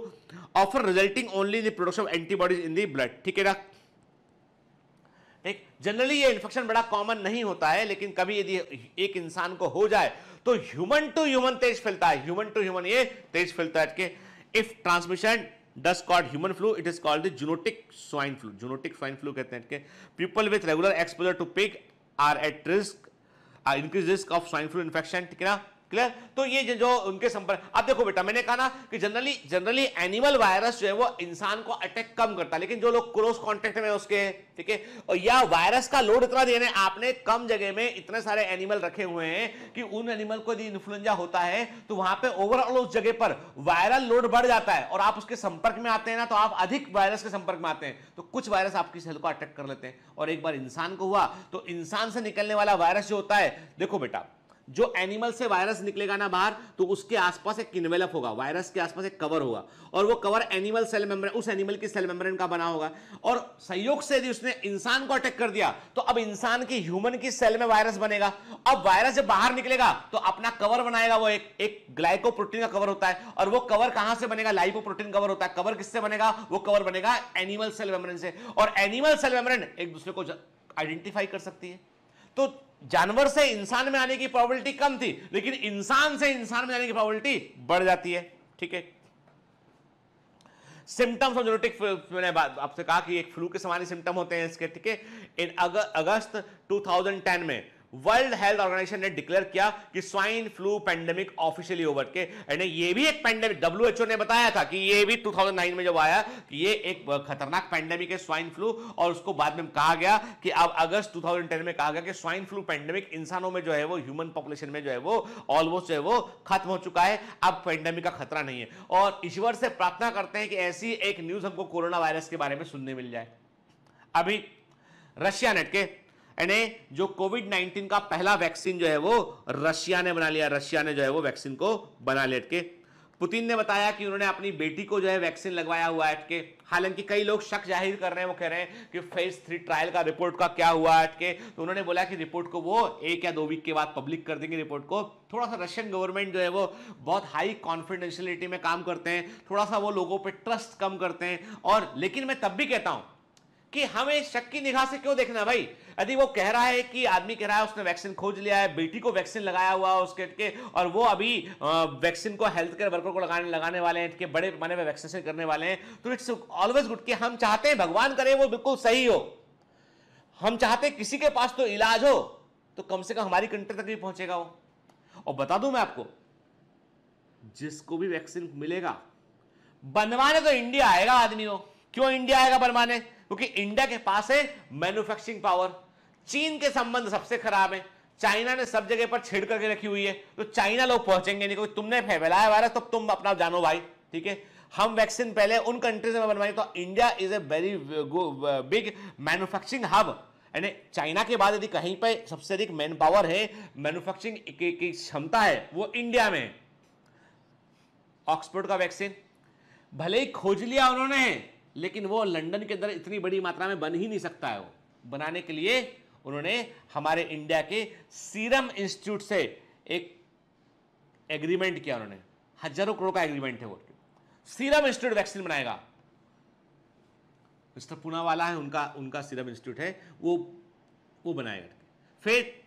ऑफर resulting only in the production of antibodies in the ठीक है ना जनरली ये इन्फेक्शन बड़ा कॉमन नहीं होता है लेकिन कभी यदि एक इंसान को हो जाए तो ह्यूमन टू ह्यूमन तेज फैलता है ह्यूमन टू ह्यूमन ये तेज फैलता है if transmission does called human flu it is called zoonotic swine flu zoonotic swine flu कहते हैं people with regular exposure to pig are at risk increase risk of swine flu infection ठीक है ना clear तो ये जो उनके संपर्क अब देखो बेटा मैंने कहा ना कि जनरली जनरली एनिमल वायरस जो है वो इंसान को अटैक कम करता है लेकिन जो लोग क्लोज कॉन्टेक्ट में उसके ठीक है और या वायरस का लोड इतना देने आपने कम जगह में इतने सारे एनिमल रखे हुए हैं कि उन एनिमल को यदि इन्फ्लुएंजा होता है तो वहां पर ओवरऑल उस जगह पर वायरल लोड बढ़ जाता है और आप उसके संपर्क में आते हैं ना तो आप अधिक वायरस के संपर्क में आते हैं तो कुछ वायरस आपकी सेल को अटैक कर लेते हैं और एक बार इंसान को हुआ तो इंसान से निकलने वाला वायरस जो होता है देखो बेटा जो एनिमल से वायरस निकलेगा ना बाहर तो उसके आसपास एक किनवेलप होगा वायरस के आसपास एक कवर होगा और वो कवर एनिमल सेल मेम्ब्रेन उस एनिमल की सेल मेम्ब्रेन का बना होगा और संयोग से यदि उसने इंसान को अटैक कर दिया तो अब इंसान की ह्यूमन की सेल में वायरस बनेगा अब वायरस जब बाहर निकलेगा तो अपना कवर बनाएगा वो एक एक ग्लाइको का कवर होता है और वो कवर कहां से बनेगा लाइपोप्रोटीन कवर होता है कवर किससे बनेगा वो कवर बनेगा एनिमल सेल मेम्ब्रेन से और एनिमल सेल मेम्ब्रेन एक दूसरे को आइडेंटिफाई कर सकती है तो जानवर से इंसान में आने की प्रॉबिलिटी कम थी लेकिन इंसान से इंसान में आने की प्रॉबिलिटी बढ़ जाती है ठीक है सिम्टम्स ऑफ जेनेटिक मैंने आपसे कहा कि एक फ्लू के समान सिम्टम होते हैं इसके ठीक है इन अगस्त 2010 में वर्ल्ड हेल्थ ऑर्गेनाइजेशन ने डिक्लेयर किया कि swine flu pandemic officially over के एंड ये भी एक पेंडेमिक डब्ल्यू एच ओ ने बताया था कि ये भी 2009 में जब आया कि ये एक खतरनाक पेंडेमिक है स्वाइन फ्लू और उसको बाद में कहा गया कि अब अगस्त 2010 में कहा गया कि स्वाइन फ्लू पेंडेमिक इंसानों में जो है वो ह्यूमन पॉपुलेशन में जो है वो ऑलमोस्ट जो है वो खत्म हो चुका है अब पेंडेमिक का खतरा नहीं है और ईश्वर से प्रार्थना करते हैं कि ऐसी एक न्यूज हमको कोरोना वायरस के बारे में सुनने मिल जाए अभी रशिया नेट के यानी जो कोविड 19 का पहला वैक्सीन जो है वो रशिया ने बना लिया रशिया ने जो है वो वैक्सीन को बना लेट के पुतिन ने बताया कि उन्होंने अपनी बेटी को जो है वैक्सीन लगवाया हुआ है के हालांकि कई लोग शक जाहिर कर रहे हैं वो कह रहे हैं कि फेज थ्री ट्रायल का रिपोर्ट का क्या हुआ है के तो उन्होंने बोला कि रिपोर्ट को वो एक या दो वीक के बाद पब्लिक कर देंगे रिपोर्ट को थोड़ा सा रशियन गवर्नमेंट जो है वो बहुत हाई कॉन्फिडेंशियलिटी में काम करते हैं थोड़ा सा वो लोगों पर ट्रस्ट कम करते हैं और लेकिन मैं तब भी कहता हूँ कि हमें शक की निगाह से क्यों देखना भाई यदि वो कह रहा है कि आदमी कह रहा है उसने वैक्सीन खोज लिया है बेटी को वैक्सीन लगाया हुआ है उसके के और वो अभी वैक्सीन को हेल्थ केयर वर्कर को लगाने लगाने वाले हैं के बड़े पैमाने में वैक्सीनेशन करने वाले हैं तो इट्स ऑलवेज गुड कि हम चाहते हैं भगवान करे वो बिल्कुल सही हो हम चाहते हैं किसी के पास तो इलाज हो तो कम से कम हमारी कंट्री तक भी पहुंचेगा वो और बता दूं मैं आपको जिसको भी वैक्सीन मिलेगा बनवाने तो इंडिया आएगा आदमी हो क्यों इंडिया आएगा बनवाने क्योंकि इंडिया के पास है मैन्युफैक्चरिंग पावर चीन के संबंध सबसे खराब है चाइना ने सब जगह पर छेड़ करके रखी हुई है तो चाइना लोग पहुंचेंगे नहीं क्योंकि तुमने फैलाया वायरस तो तुम अपना जानो भाई ठीक है हम वैक्सीन पहले उन कंट्रीज में बनवाई तो India is a very big manufacturing hub यानी चाइना के बाद यदि कहीं पर सबसे अधिक मैन पावर है मैन्युफैक्चरिंग की क्षमता है वो इंडिया में ऑक्सफोर्ड का वैक्सीन भले ही खोज लिया उन्होंने लेकिन वो लंदन के अंदर इतनी बड़ी मात्रा में बन ही नहीं सकता है वो बनाने के लिए उन्होंने हमारे इंडिया के सीरम इंस्टीट्यूट से एक एग्रीमेंट किया उन्होंने हजारों करोड़ का एग्रीमेंट है वो सीरम इंस्टीट्यूट वैक्सीन बनाएगा मिस्टर पूनावाला है उनका उनका सीरम इंस्टीट्यूट है वो वो बनाएगा फिर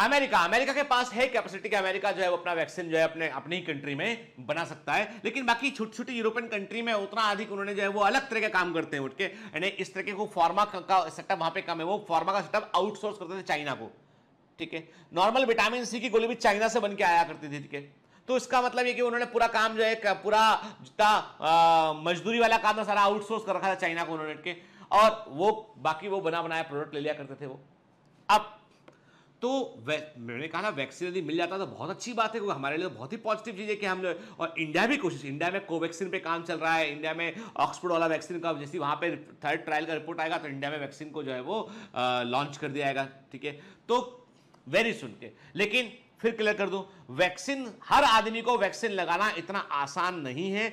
अमेरिका अमेरिका के पास है कैपेसिटी का अमेरिका जो है वो अपना वैक्सीन जो है अपने अपनी ही कंट्री में बना सकता है लेकिन बाकी छोटी छोटी यूरोपियन कंट्री में उतना अधिक उन्होंने जो है वो अलग तरह के काम करते हैं उठ के यानी इस तरह के को फार्मा का सेटअप वहाँ पे कम है वो फार्मा का सेटअप आउटसोर्स करते थे चाइना को ठीक है नॉर्मल विटामिन सी की गोली भी चाइना से बन के आया करती थी ठीक है तो इसका मतलब ये कि उन्होंने पूरा काम जो है पूरा जितना मजदूरी वाला काम था सारा आउटसोर्स कर रखा था चाइना को उन्होंने के और वो बाकी वो बना बनाया प्रोडक्ट ले लिया करते थे वो अब तो मैंने कहा ना वैक्सीन यदि मिल जाता तो बहुत अच्छी बात है क्योंकि हमारे लिए तो बहुत ही पॉजिटिव चीज़ है कि हम और इंडिया भी कोशिश इंडिया में कोवैक्सीन पे काम चल रहा है इंडिया में ऑक्सफोर्ड वाला वैक्सीन का जैसे वहाँ पे थर्ड ट्रायल का रिपोर्ट आएगा तो इंडिया में वैक्सीन को जो है वो लॉन्च कर दिया जाएगा ठीक है तो वेरी सुन के लेकिन फिर क्लियर कर दूं वैक्सीन हर आदमी को वैक्सीन लगाना इतना आसान नहीं है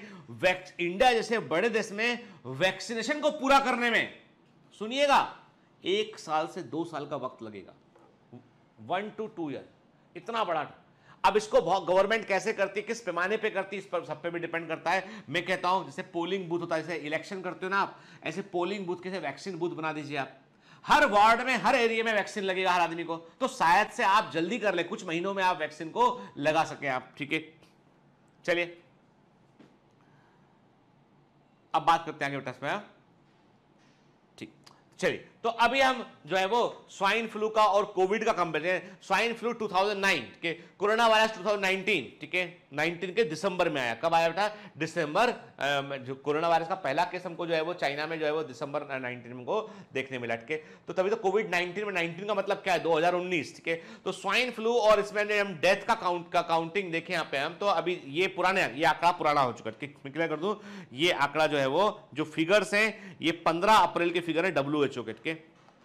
इंडिया जैसे बड़े देश में वैक्सीनेशन को पूरा करने में सुनिएगा एक साल से दो साल का वक्त लगेगा वन टू टू ईयर इतना बड़ा अब इसको गवर्नमेंट कैसे करती है किस पैमाने पे करती है इस पर सब पे भी डिपेंड करता है मैं कहता हूं जैसे पोलिंग बूथ होता है जैसे इलेक्शन करते हो ना आप ऐसे पोलिंग बूथ कैसे वैक्सीन बूथ बना दीजिए आप हर वार्ड में हर एरिया में वैक्सीन लगेगा हर आदमी को तो शायद से आप जल्दी कर ले कुछ महीनों में आप वैक्सीन को लगा सके आप ठीक है चलिए अब बात करते हैं आगे बेटा ठीक चलिए तो अभी हम जो है वो स्वाइन फ्लू का और कोविड का कंपेरिजन स्वाइन फ्लू 2009 के कोरोना वायरस 2019 ठीक है 19 के दिसंबर में आया कब आया बेटा दिसंबर जो कोरोना वायरस का पहला केस हमको जो है वो चाइना में जो है वो दिसंबर 19 में को देखने मिला ठीक है तो तभी तो कोविड 19 में 19 का मतलब क्या है 2019 ठीक है तो स्वाइन फ्लू और इसमें हम डेथ का काउंट का काउंटिंग देखें यहाँ पे हम तो अभी ये पुराने ये आंकड़ा पुराना हो चुका है मैं क्लियर कर दू ये आंकड़ा जो है वो जो फिगर्स है ये पंद्रह अप्रैल के फिगर है डब्ल्यू एच ओ के ठीक है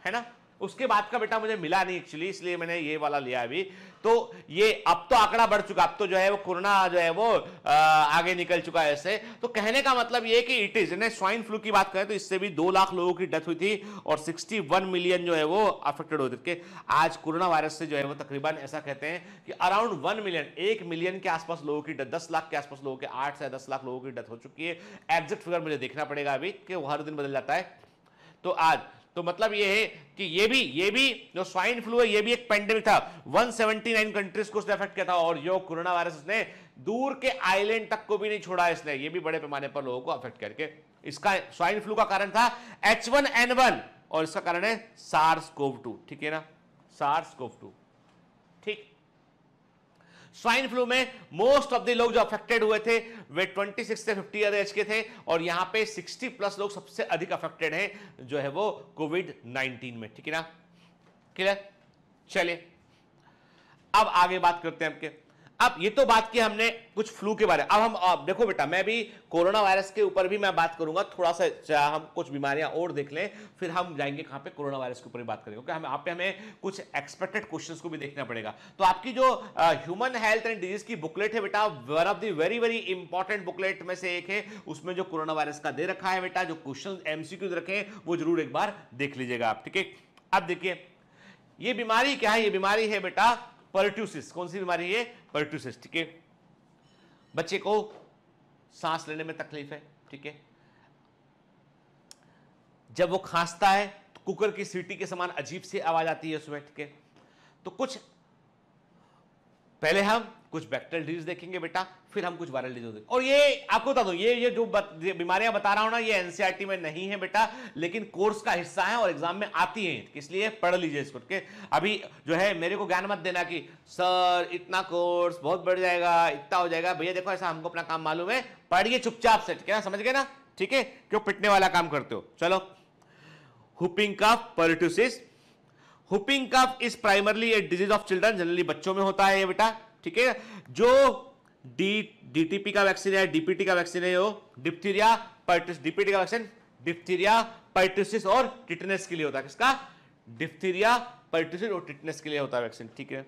है ना उसके बाद का बेटा मुझे मिला नहीं एक्चुअली इसलिए मैंने ये वाला लिया अभी तो ये अब तो आंकड़ा बढ़ चुका अब तो जो है वो कोरोना जो है वो आ, आगे निकल चुका है ऐसे तो कहने का मतलब ये कि इट इज स्वाइन फ्लू की बात करें तो इससे भी दो लाख लोगों की डेथ हुई थी और 61 मिलियन जो है वो अफेक्टेड होते थे आज कोरोना वायरस से जो है वो तकरीबन ऐसा कहते हैं कि अराउंड वन मिलियन एक मिलियन के आसपास लोगों की डेथ दस लाख के आसपास लोगों के आठ से दस लाख लोगों की डेथ हो चुकी है एग्जैक्ट फिगर मुझे देखना पड़ेगा अभी कि वो हर दिन बदल जाता है तो आज तो मतलब ये है कि ये भी ये भी जो स्वाइन फ्लू है ये भी एक पेंडेमिक था 179 कंट्रीज को उसने अफेक्ट किया था और जो कोरोना वायरस ने दूर के आइलैंड तक को भी नहीं छोड़ा इसने ये भी बड़े पैमाने पर लोगों को अफेक्ट करके इसका स्वाइन फ्लू का कारण था एच वन एन वन और इसका कारण है सार्स कोव टू ठीक है ना SARS CoV two swine flu में मोस्ट ऑफ द लोग जो अफेक्टेड हुए थे वे 26 से 50 ईयर एज के थे और यहां पे 60 प्लस लोग सबसे अधिक अफेक्टेड हैं जो है वो कोविड 19 में ठीक है ना क्लियर चलिए अब आगे बात करते हैं आपके अब ये तो बात की हमने कुछ फ्लू के बारे में अब हम अब देखो बेटा मैं भी कोरोना वायरस के ऊपर भी मैं बात करूंगा थोड़ा सा हम कुछ बीमारियां और देख लें फिर हम जाएंगे कहां पे कोरोना वायरस के ऊपर बात करेंगे क्योंकि हम आप पे हमें कुछ एक्सपेक्टेड क्वेश्चंस को भी देखना पड़ेगा तो आपकी जो ह्यूमन हेल्थ एंड डिजीज की बुकलेट है बेटा one of the very very important booklet में से एक है उसमें जो कोरोना वायरस का दे रखा है बेटा जो क्वेश्चन एमसीक्यूज रखे हैं वो जरूर एक बार देख लीजिएगा आप ठीक है अब देखिए ये बीमारी क्या है ये बीमारी है बेटा पर्ट्यूसिस कौन सी बीमारी है पर्ट्यूसिस ठीक है बच्चे को सांस लेने में तकलीफ है ठीक है जब वो खांसता है तो कुकर की सीटी के समान अजीब सी आवाज आती है उसमें ठीक है तो कुछ पहले हम कुछ बैक्टेरियल डिजीज देखेंगे बेटा फिर हम कुछ वायरल डिजीज और ये आपको बता दो ये ये जो बीमारियां बता रहा हूं ना ये एनसीआरटी e में नहीं है बेटा लेकिन कोर्स का हिस्सा है और एग्जाम में आती है तो इसलिए पढ़ लीजिए इसको के अभी जो है मेरे को ज्ञान मत देना कि सर इतना कोर्स बहुत बढ़ जाएगा इतना हो जाएगा भैया देखो ऐसा हमको अपना काम मालूम है पढ़िए चुपचाप से ठीक है ना समझ गए ना ठीक है क्यों पिटने वाला काम करते हो चलो whooping cough pertussis whooping cough is primarily a disease of children generally बच्चों में होता है ये बेटा ठीक है जो डी डीटीपी का वैक्सीन है डीपीटी का वैक्सीन है वो डिप्थीरिया पर्टिस डीपीटी का वैक्सीन डिप्थीरिया पर्टिसिस और टिटनेस के लिए होता है किसका डिप्थीरिया पर्टिसिस और टिटनेस के लिए होता है वैक्सीन ठीक है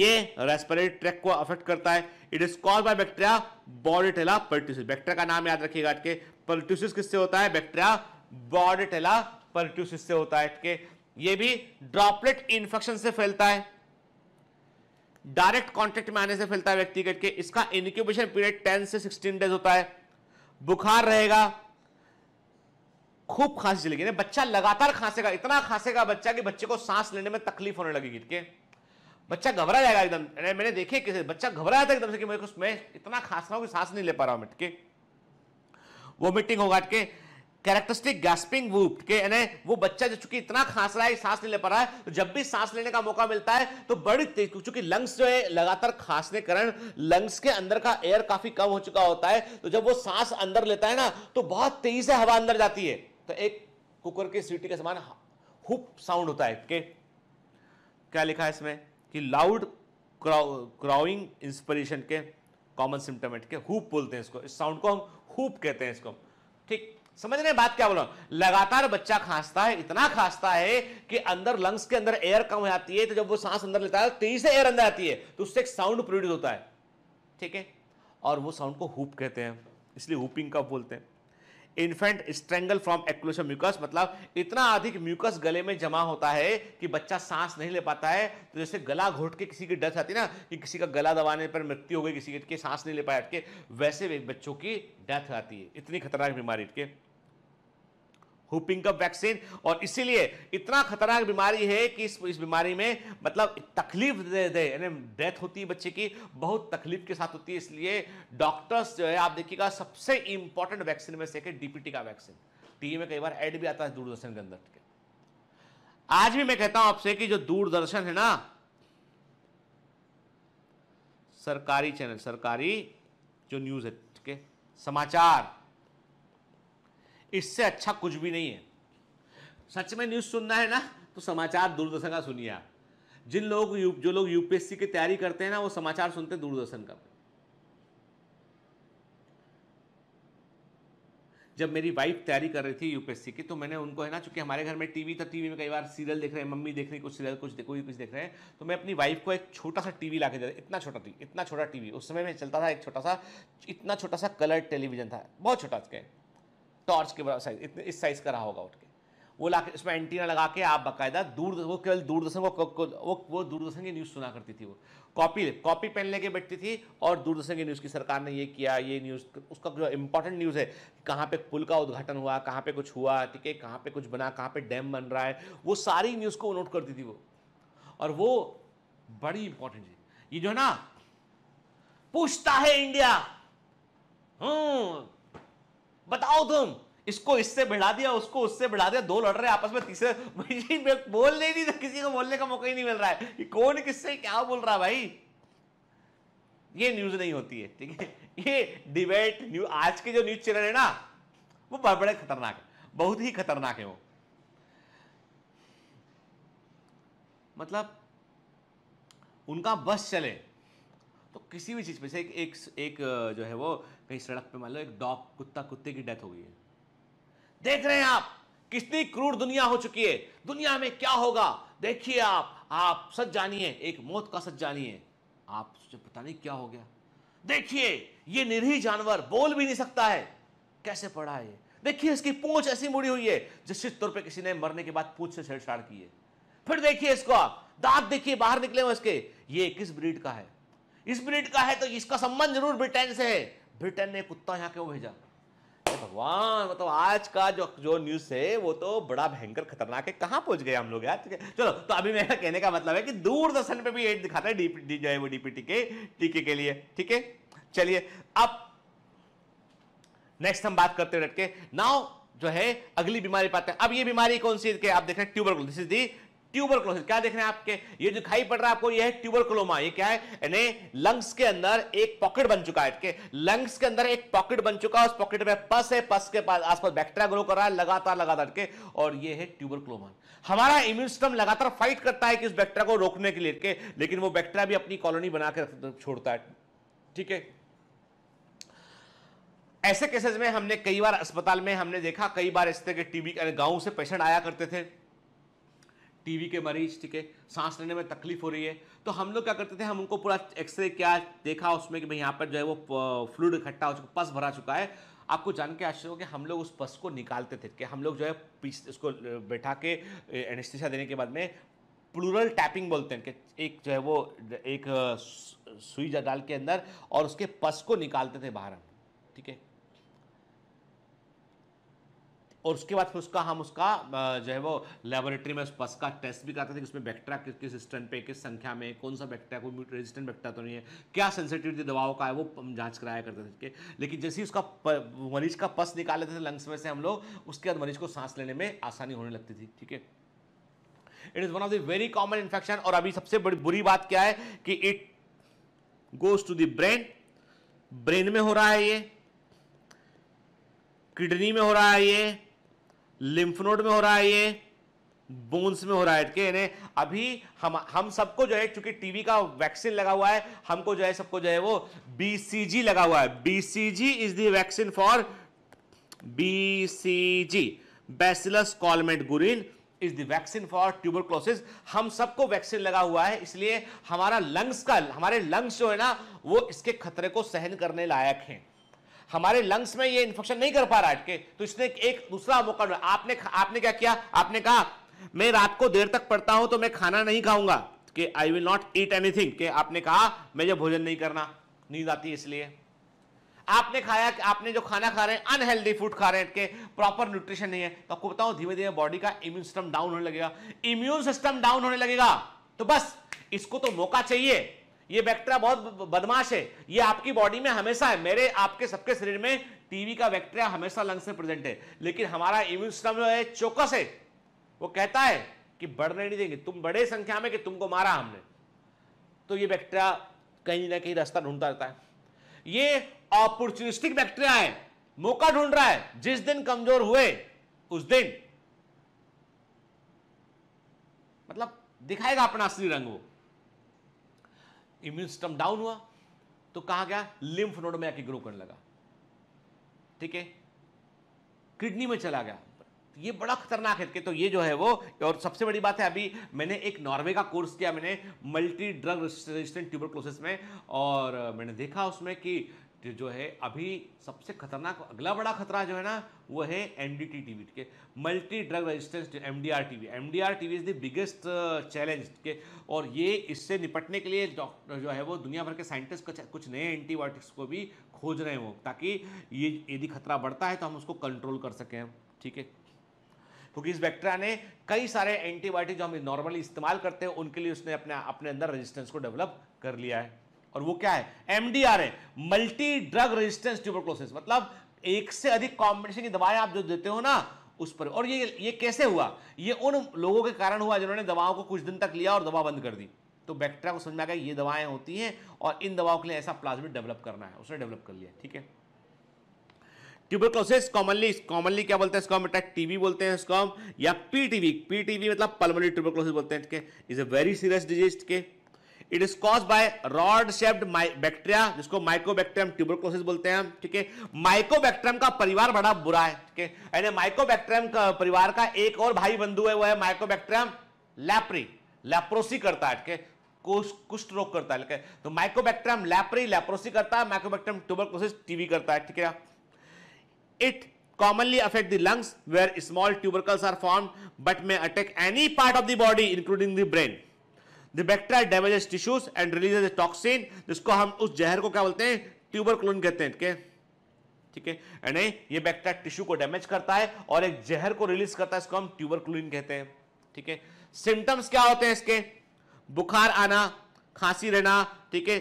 ये रेस्पिरेटरी ट्रैक को अफेक्ट करता है it is called by bacteria Bordetella pertussis bacteria का नाम याद रखिएगा के पर्ट्यूसिस किससे होता है बैक्टीरिया बॉडीटेला पर्ट्यूसिस से होता है के ये भी ड्रॉपलेट इन्फेक्शन से फैलता है डायरेक्ट कॉन्टेक्ट में आने से फैलता है व्यक्ति करके इसका इनक्यूबेशन पीरियड टेन से सिक्सटीन डेज होता है बुखार रहेगा खूब खांसी चलेगी बच्चा लगातार खांसेगा इतना खांसेगा बच्चा कि बच्चे को सांस लेने में तकलीफ होने लगेगी ठीक है बच्चा घबरा जाएगा एकदम मैंने देखे किसे बच्चा घबराया था एकदम से कि मैं इतना खांस रहा हूं कि सांस नहीं ले पा रहा हूं मिटके वॉमिटिंग होगा अटके कैरेक्टरिस्टिक गैस्पिंग वूप के यानी वो बच्चा जो चूंकि इतना खांस रहा है सांस नहीं ले पा रहा है तो जब भी सांस लेने का मौका मिलता है तो बड़ी तेज चूंकि लंग्स जो है लगातार खांसने कारण लंग्स के अंदर का एयर काफी कम हो चुका होता है तो जब वो सांस अंदर लेता है ना तो बहुत तेजी से हवा अंदर जाती है तो एक कुकर की सीटी के समान हुप साउंड होता है के क्या लिखा है इसमें कि लाउड क्राउइंग इंस्पिरेशन के कॉमन सिम्टोमेट के हुप बोलते हैं इसको इस साउंड को हम हुप कहते हैं इसको ठीक समझ रहे बात क्या बोल रहा हूं लगातार बच्चा खांसता है इतना खांसता है कि अंदर लंग्स के अंदर एयर कम हो जाती है तो जब वो सांस अंदर लेता है तेजी से एयर अंदर आती है तो उससे एक साउंड प्रोड्यूस होता है ठीक है और वो साउंड को हुप कहते हैं इसलिए हुपिंग कब बोलते हैं infant strangle from occlusion mucus मतलब इतना अधिक म्यूकस गले में जमा होता है कि बच्चा सांस नहीं ले पाता है तो जैसे गला घोट के किसी की डेथ आती है ना कि किसी का गला दबाने पर मृत्यु हो गई किसी के सांस नहीं ले पाए अटके वैसे भी बच्चों की डेथ आती है इतनी खतरनाक बीमारी अटके हुपिंग पिंक वैक्सीन और इसीलिए इतना खतरनाक बीमारी है कि इस इस बीमारी में मतलब तकलीफ दे दे यानी डेथ होती है बच्चे की बहुत तकलीफ के साथ होती है इसलिए डॉक्टर्स जो है आप देखिएगा सबसे इंपॉर्टेंट वैक्सीन में से एक डीपीटी का वैक्सीन टीवी में कई बार एड भी आता है दूरदर्शन के अंदर के आज भी मैं कहता हूं आपसे कि जो दूरदर्शन है ना सरकारी चैनल सरकारी जो न्यूज है ठीक है समाचार इससे अच्छा कुछ भी नहीं है सच में न्यूज़ सुनना है ना तो समाचार दूरदर्शन का सुनिए आप जिन लोग जो लोग यूपीएससी की तैयारी करते हैं ना वो समाचार सुनते हैं दूरदर्शन का जब मेरी वाइफ तैयारी कर रही थी यूपीएससी की तो मैंने उनको है ना चूंकि हमारे घर में टीवी था टीवी में कई बार सीरियल देख रहे हैं मम्मी देख रही कुछ सीरियल कुछ देखो कुछ देख रहे हैं तो मैं अपनी वाइफ को एक छोटा सा टीवी ला के देता इतना छोटा टीवी इतना छोटा टीवी उस समय में चलता था एक छोटा सा इतना छोटा सा कलर टेलीविजन था बहुत छोटा क्या टॉर्च के बराबर साइज इतने इस साइज़ का रहा होगा उठ के वो ला उसमें एंटीना लगा के आप बाकायदा दूर वो केवल दूरदर्शन को, को वो वो दूरदर्शन की न्यूज़ सुना करती थी वो कॉपी कॉपी पेन लेके बैठती थी और दूरदर्शन की न्यूज़ की सरकार ने ये किया ये न्यूज़ उसका जो इंपॉर्टेंट न्यूज़ है कहाँ पे पुल का उद्घाटन हुआ कहाँ पे कुछ हुआ ठीक है कहाँ पे कुछ बना कहाँ पे डैम बन रहा है वो सारी न्यूज़ को नोट करती थी वो और वो बड़ी इंपॉर्टेंट चीज ये जो है ना पूछता है इंडिया हम्म बताओ तुम इसको इससे भिड़ा दिया उसको उससे भिड़ा दिया दो लड़ रहे आपस में तीसरे बोल ही नहीं किसी को बोलने का मौका ही नहीं मिल रहा है कौन किससे क्या बोल रहा भाई ये न्यूज नहीं होती है ठीक है ये डिबेट न्यूज आज के जो न्यूज चैनल है ना वो बड़े बड़े खतरनाक है बहुत ही खतरनाक है वो मतलब उनका बस चले तो किसी भी चीज़ में से एक, एक एक जो है वो कहीं सड़क पे मान लो एक डॉग कुत्ता कुत्ते की डेथ हो गई है देख रहे हैं आप कितनी क्रूर दुनिया हो चुकी है दुनिया में क्या होगा देखिए आप आप सच जानिए एक मौत का सच जानिए आप पता नहीं क्या हो गया देखिए ये निरीह जानवर बोल भी नहीं सकता है कैसे पड़ा है देखिए इसकी पूंछ ऐसी मुड़ी हुई है जिस तौर पे किसी ने मरने के बाद पूंछ से छेड़छाड़ की है फिर देखिए इसको आप दांत देखिए बाहर निकले हुए इसके ये किस ब्रीड का है इस ब्रीड का है तो इसका संबंध जरूर ब्रिटेन से है ब्रिटेन ने कुत्ता यहाँ क्यों भेजा भगवान मतलब आज का जो जो न्यूज है वो तो बड़ा भयंकर खतरनाक है कहाँ पहुंच गए हम लोग यार चलो तो अभी मेरा कहने का मतलब है कि दूरदर्शन पे भी एड दिखाता है डी, जो है वो डीपीटी के टीके के लिए ठीक है चलिए अब नेक्स्ट हम बात करते हैं डटके नाउ जो है अगली बीमारी पाते हैं अब ये बीमारी कौन सी है आप देख रहे हैं tuberculosis this is the tuberculosis क्या देख रहे हैं आपके ये जो खाई पड़ रहा है आपको ये है ट्यूबर क्लोमा ये क्या है यानी लंग्स के अंदर एक पॉकेट बन चुका है लंग्स के अंदर एक पॉकेट बन चुका है उस पॉकेट में पस है पस के पास आसपास बैक्टीरिया ग्रो कर रहा है लगातार लगातार के और ये है ट्यूबर क्लोमा हमारा इम्यून सिस्टम लगातार फाइट करता है कि उस बैक्टीरिया को रोकने के लिए लेकिन वो बैक्टीरिया भी अपनी कॉलोनी बना के छोड़ता है ठीक है ऐसे केसेस में हमने कई बार अस्पताल में हमने देखा कई बार इस तरह के टीबी गांव से पेशेंट आया करते थे टीवी के मरीज ठीक है सांस लेने में तकलीफ हो रही है तो हम लोग क्या करते थे हम उनको पूरा एक्सरे क्या देखा उसमें कि भाई यहाँ पर जो है वो फ्लूड इकट्ठा हो चुका पस भरा चुका है आपको जान के आश्चर्य हो कि हम लोग उस पस को निकालते थे कि हम लोग जो है पीस इसको बैठा के एनेस्थिशा देने के बाद में प्लूरल टैपिंग बोलते हैं कि एक जो है वो एक सुई डाल के अंदर और उसके पस को निकालते थे बाहर ठीक है और उसके बाद फिर उसका हम उसका जो है वो लेबोरेटरी में उस पस का टेस्ट भी करते थे कि उसमें बैक्टेरिया किस किस स्ट्रेंथ पे किस संख्या में कौन सा बैक्टेरिया कोई रेजिस्टेंट बैक्टेरिया तो नहीं है क्या सेंसिटिविटी दवाओं का है वो हम जाँच कराया करते थे लेकिन जैसे ही उसका मरीज का पस निकाल लेते थे लंग्स में से हम लोग उसके बाद मरीज को सांस लेने में आसानी होने लगती थी ठीक है it is one of the very common infection और अभी सबसे बड़ी बुरी बात क्या है कि it goes to the brain brain में हो रहा है ये किडनी में हो रहा है ये लिम्फ नोड में हो रहा है ये बोन्स में हो रहा है ठीक है अभी हम हम सबको जो है क्योंकि टीवी का वैक्सीन लगा हुआ है हमको जो है सबको जो है वो बीसीजी लगा हुआ है BCG is the vaccine for BCG bacillus Calmette Guerin is the vaccine for tuberculosis हम सबको वैक्सीन लगा हुआ है इसलिए हमारा लंग्स का हमारे लंग्स जो है ना वो इसके खतरे को सहन करने लायक है हमारे लंग्स में ये इन्फेक्शन नहीं कर पा रहा है तो इसने एक दूसरा मौका आपने आपने क्या किया आपने कहा मैं रात को देर तक पढ़ता हूं तो मैं खाना नहीं खाऊंगा कि I will not eat anything कि आपने कहा मैं मुझे भोजन नहीं करना नींद आती है इसलिए आपने खाया कि आपने जो खाना खा रहे हैं अनहेल्दी फूड खा रहे हैं प्रॉपर न्यूट्रिशन नहीं है तो आपको बताऊं धीरे धीरे बॉडी का इम्यून सिस्टम डाउन होने लगेगा इम्यून सिस्टम डाउन होने लगेगा तो बस इसको तो मौका चाहिए ये बैक्टेरिया बहुत बदमाश है ये आपकी बॉडी में हमेशा है मेरे आपके सबके शरीर में टीवी का बैक्टेरिया हमेशा लंग्स में प्रेजेंट है लेकिन हमारा इम्यून सिस्टम जो है चौकस है वो कहता है कि बढ़ने नहीं देंगे तुम बड़े संख्या में कि तुमको मारा हमने तो ये बैक्टेरिया कहीं ना कहीं रास्ता ढूंढता रहता है ये अपॉर्चुनिस्टिक बैक्टीरिया है मौका ढूंढ रहा है जिस दिन कमजोर हुए उस दिन मतलब दिखाएगा अपना असली रंग वो इम्यून सिस्टम डाउन हुआ तो कहा गया लिम्फ नोड में आके ग्रो करने लगा ठीक है किडनी में चला गया तो ये बड़ा खतरनाक है तो ये जो है वो और सबसे बड़ी बात है अभी मैंने एक नॉर्वे का कोर्स किया मैंने मल्टी ड्रग रेजिस्टेंट ट्यूबर में और मैंने देखा उसमें कि कि जो है अभी सबसे खतरनाक अगला बड़ा खतरा जो है ना वो है M D T T V के multi drug resistance M D R T V M D R T V is the biggest challenge के और ये इससे निपटने के लिए डॉक्टर जो है वो दुनिया भर के साइंटिस्ट कुछ कुछ नए एंटीबायोटिक्स को भी खोज रहे हो ताकि ये यदि खतरा बढ़ता है तो हम उसको कंट्रोल कर सकें ठीक है क्योंकि इस बैक्टीरिया ने कई सारे एंटीबायोटिक जो हम नॉर्मली इस्तेमाल करते हैं उनके लिए उसने अपने अपने अंदर रेजिस्टेंस को डेवलप कर लिया है और वो क्या है एमडीआर है मल्टी ड्रग रेजिस्टेंस ट्यूबरक्लोसिस मतलब एक से अधिक कॉम्बिनेशन की दवाएं आप जो देते हो ना उस पर और ये ये कैसे हुआ ये उन लोगों के कारण हुआ जिन्होंने दवाओं को कुछ दिन तक लिया और दवा बंद कर दी तो बैक्टेरिया को समझ में आ गया ये दवाएं होती हैं और इन दवाओं के लिए ऐसा प्लाज्मिड डेवलप करना है उसने डेवलप कर लिया ठीक है ट्यूबरक्लोसिस कॉमनली कॉमनली क्या बोलते हैं इसको हम अटैक टीबी बोलते हैं इसको या पीटीवी पीटीवी मतलब पल्मोनरी ट्यूबरक्लोसिस बोलते हैं ठीक है is a very serious disease के it is cause by rod shaped bacteria जिसको माइकोबैक्टेरियम ट्यूबरक्लोसिस बोलते हैं ठीक है माइकोबैक्टेरियम का परिवार बड़ा बुरा है ठीक है यानी माइकोबैक्टेरियम का परिवार का एक और भाई बंधु है वो है माइकोबैक्टेरियम लैप्री लैप्रोसी करता है ठीक है कुष्ठ रोग करता है तो माइकोबैक्टेरियम लैप्री लैप्रोसी करता है माइकोबैक्टेरियम ट्यूबरक्लोसिस टीवी करता है ठीक है it commonly affect the lungs where small tubercles are form but may attack any part of the body including the brain the bacteria damages tissues and releases toxin जिसको हम उस जहर को क्या बोलते हैं ट्यूबर कहते हैं ठीक ठीक है यानी ये बैक्टीरिया टिश्यू को डैमेज करता है और एक जहर को रिलीज करता है इसको हम ट्यूबर कहते हैं ठीक है सिम्टम्स क्या होते हैं इसके बुखार आना खांसी रहना ठीक है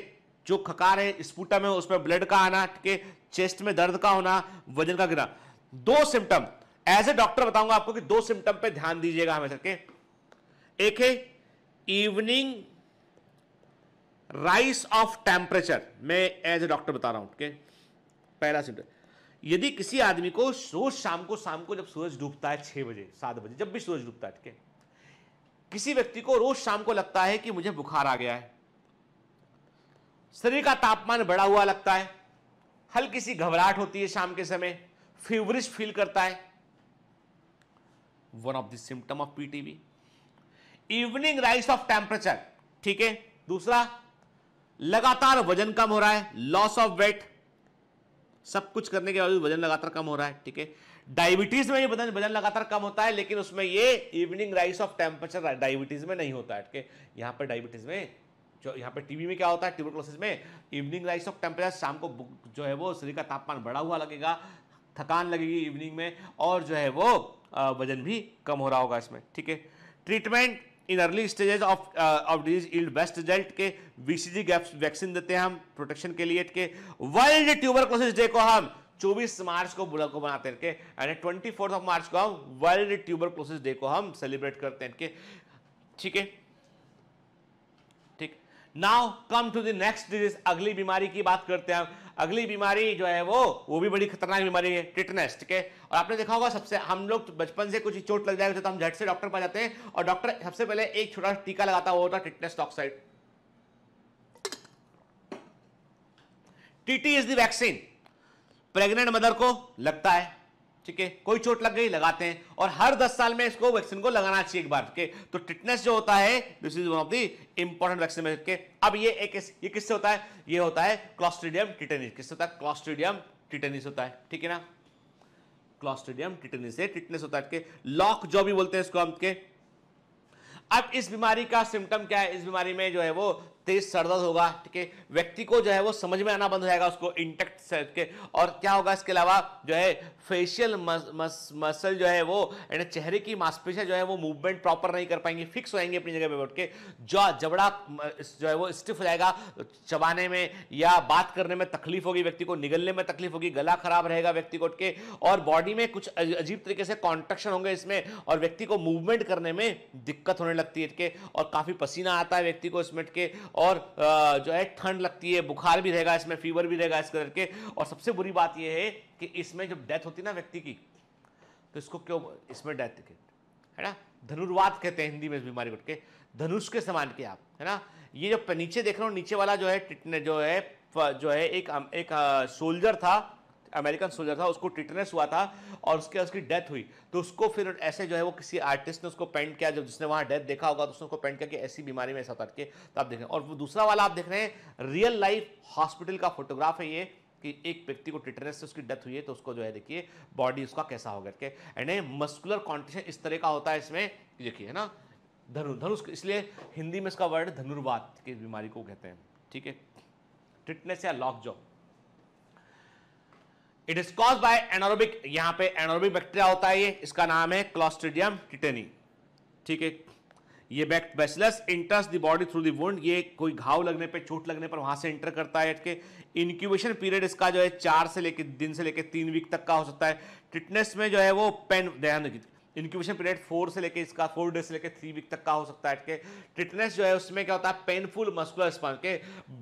जो खकार है स्पूटम है उसमें ब्लड का आना ठीक है चेस्ट में दर्द का होना वजन का गिरना दो सिम्टम एज ए डॉक्टर बताऊंगा आपको कि दो सिम्टम पर ध्यान दीजिएगा हमेशा के एक है इवनिंग राइस ऑफ टेम्परेचर मैं एज ए डॉक्टर बता रहा हूं के? पहला सिम्टम यदि किसी आदमी को रोज शाम को शाम को जब सूरज डूबता है छह बजे सात बजे जब भी सूरज डूबता है ठीक है किसी व्यक्ति को रोज शाम को लगता है कि मुझे बुखार आ गया है शरीर का तापमान बढ़ा हुआ लगता है हल्की सी घबराहट होती है शाम के समय फीवरिश फील करता है one of the symptom of PTB evening rise of temperature ठीक है दूसरा लगातार वजन कम हो रहा है लॉस ऑफ वेट सब कुछ करने के बावजूद वजन लगातार कम हो रहा है ठीक है डायबिटीज में ये वजन वजन लगातार कम होता है लेकिन उसमें ये evening rise of temperature diabetes में नहीं होता है ठीक है यहां पर डायबिटीज में जो यहां पर टीवी में क्या होता है ट्यूबरक्लोसिस में इवनिंग राइस ऑफ टेम्परेचर शाम को जो है वो शरीर का तापमान बढ़ा हुआ लगेगा थकान लगेगी इवनिंग में और जो है वो वजन भी कम हो रहा होगा इसमें ठीक है treatment in early stages of of disease yield best result के बीसीजी गैप्स वैक्सीन देते हैं हम प्रोटेक्शन के लिए के वर्ल्ड ट्यूबरक्लोसिस डे को हम 24 मार्च को बुला को बनाते हैं के एंड ट्वेंटी ऑफ मार्च को हम वर्ल्ड ट्यूबरक्लोसिस डे को हम सेलिब्रेट करते हैं के ठीक है now come to the next disease अगली बीमारी की बात करते हैं अगली बीमारी जो है वो वो भी बड़ी खतरनाक बीमारी है टिटनेस ठीक है और आपने देखा होगा सबसे हम लोग तो बचपन से कुछ चोट लग जाएगा तो हम झट से डॉक्टर पास जाते हैं और डॉक्टर सबसे पहले एक छोटा टीका लगाता हुआ होता है tetanus toxoid TT is the vaccine pregnant mother को लगता है ठीक है कोई चोट लग गई लगाते हैं और हर 10 साल में इसको वैक्सीन को लगाना चाहिए एक बार ठीक है तो टिटनेस जो होता है this is one of the important vaccine में के अब ये एक ये किससे होता है ये होता है क्लॉस्ट्रीडियम टिटेनिस किससे होता है क्लॉस्ट्रीडियम टिटेनिस होता है ठीक है ना क्लॉस्ट्रीडियम टिटेनिस है टिटनेस होता है लॉक जो भी बोलते हैं इसको हम के अब इस बीमारी का सिम्टम क्या है इस बीमारी में जो है वो तेज सरदर्द होगा ठीक है व्यक्ति को जो है वो समझ में आना बंद हो जाएगा उसको इंटेक्ट के और क्या होगा इसके अलावा जो है फेशियल मसल जो है वो यानी चेहरे की मांसपेशियां जो है वो मूवमेंट प्रॉपर नहीं कर पाएंगे फिक्स हो जाएंगे अपनी जगह पर बैठ के जो जबड़ा जो है वो स्टिफ हो जाएगा चबाने में या बात करने में तकलीफ होगी व्यक्ति को निगलने में तकलीफ होगी गला खराब रहेगा व्यक्ति को के और बॉडी में कुछ अजीब तरीके से कॉन्ट्रक्शन होंगे इसमें और व्यक्ति को मूवमेंट करने में दिक्कत होने लगती है और काफ़ी पसीना आता है व्यक्ति को इसमें के और जो है ठंड लगती है बुखार भी रहेगा इसमें फीवर भी रहेगा इस कलर के और सबसे बुरी बात यह है कि इसमें जब डेथ होती है ना व्यक्ति की तो इसको क्यों इसमें डेथ है ना धनुर्वाद कहते हैं हिंदी में इस बीमारी को के धनुष के समान के आप है ना ये जो नीचे देख रहे हो नीचे वाला जो है जो है जो है एक एक सोल्जर था अमेरिकन सोल्जर था उसको टिटनेस हुआ था और उसके उसकी डेथ हुई तो उसको फिर ऐसे जो है वो किसी आर्टिस्ट ने उसको पेंट किया जब जिसने वहाँ डेथ देखा होगा तो उसने उसको पेंट किया कि ऐसी बीमारी में ऐसा करके तो आप देख रहे हैं और वो दूसरा वाला आप देख रहे हैं रियल लाइफ हॉस्पिटल का फोटोग्राफ है ये कि एक व्यक्ति को टिटनेस से उसकी डेथ हुई है तो उसको जो है देखिए बॉडी उसका कैसा होगा करके एंड मस्कुलर कॉन्टिशन इस तरह का होता है इसमें देखिए है ना धनु धनुष इसलिए हिंदी में इसका वर्ड धनुर्वात की बीमारी को कहते हैं ठीक है टिटनेस या lockjaw it is cause by anaerobic यहां पे एनोरोबिक बैक्टीरिया होता है ये इसका नाम है क्लॉस्ट्रीडियम टिटेनी ठीक है ये बैक्ट bacillus enters the body through the wound ये कोई घाव लगने पे चोट लगने पर वहां से इंटर करता है इसके इनक्यूबेशन पीरियड इसका जो है चार से लेकर दिन से लेकर तीन वीक तक का हो सकता है टिटनेस में जो है वो पेन ध्यान रखिए इंक्यूबेशन पीरियड फोर से लेकर इसका फोर डे से लेकर थ्री वीक तक का हो सकता है के टिटनेस जो है उसमें क्या होता है पेनफुल मस्कुलर स्पाज के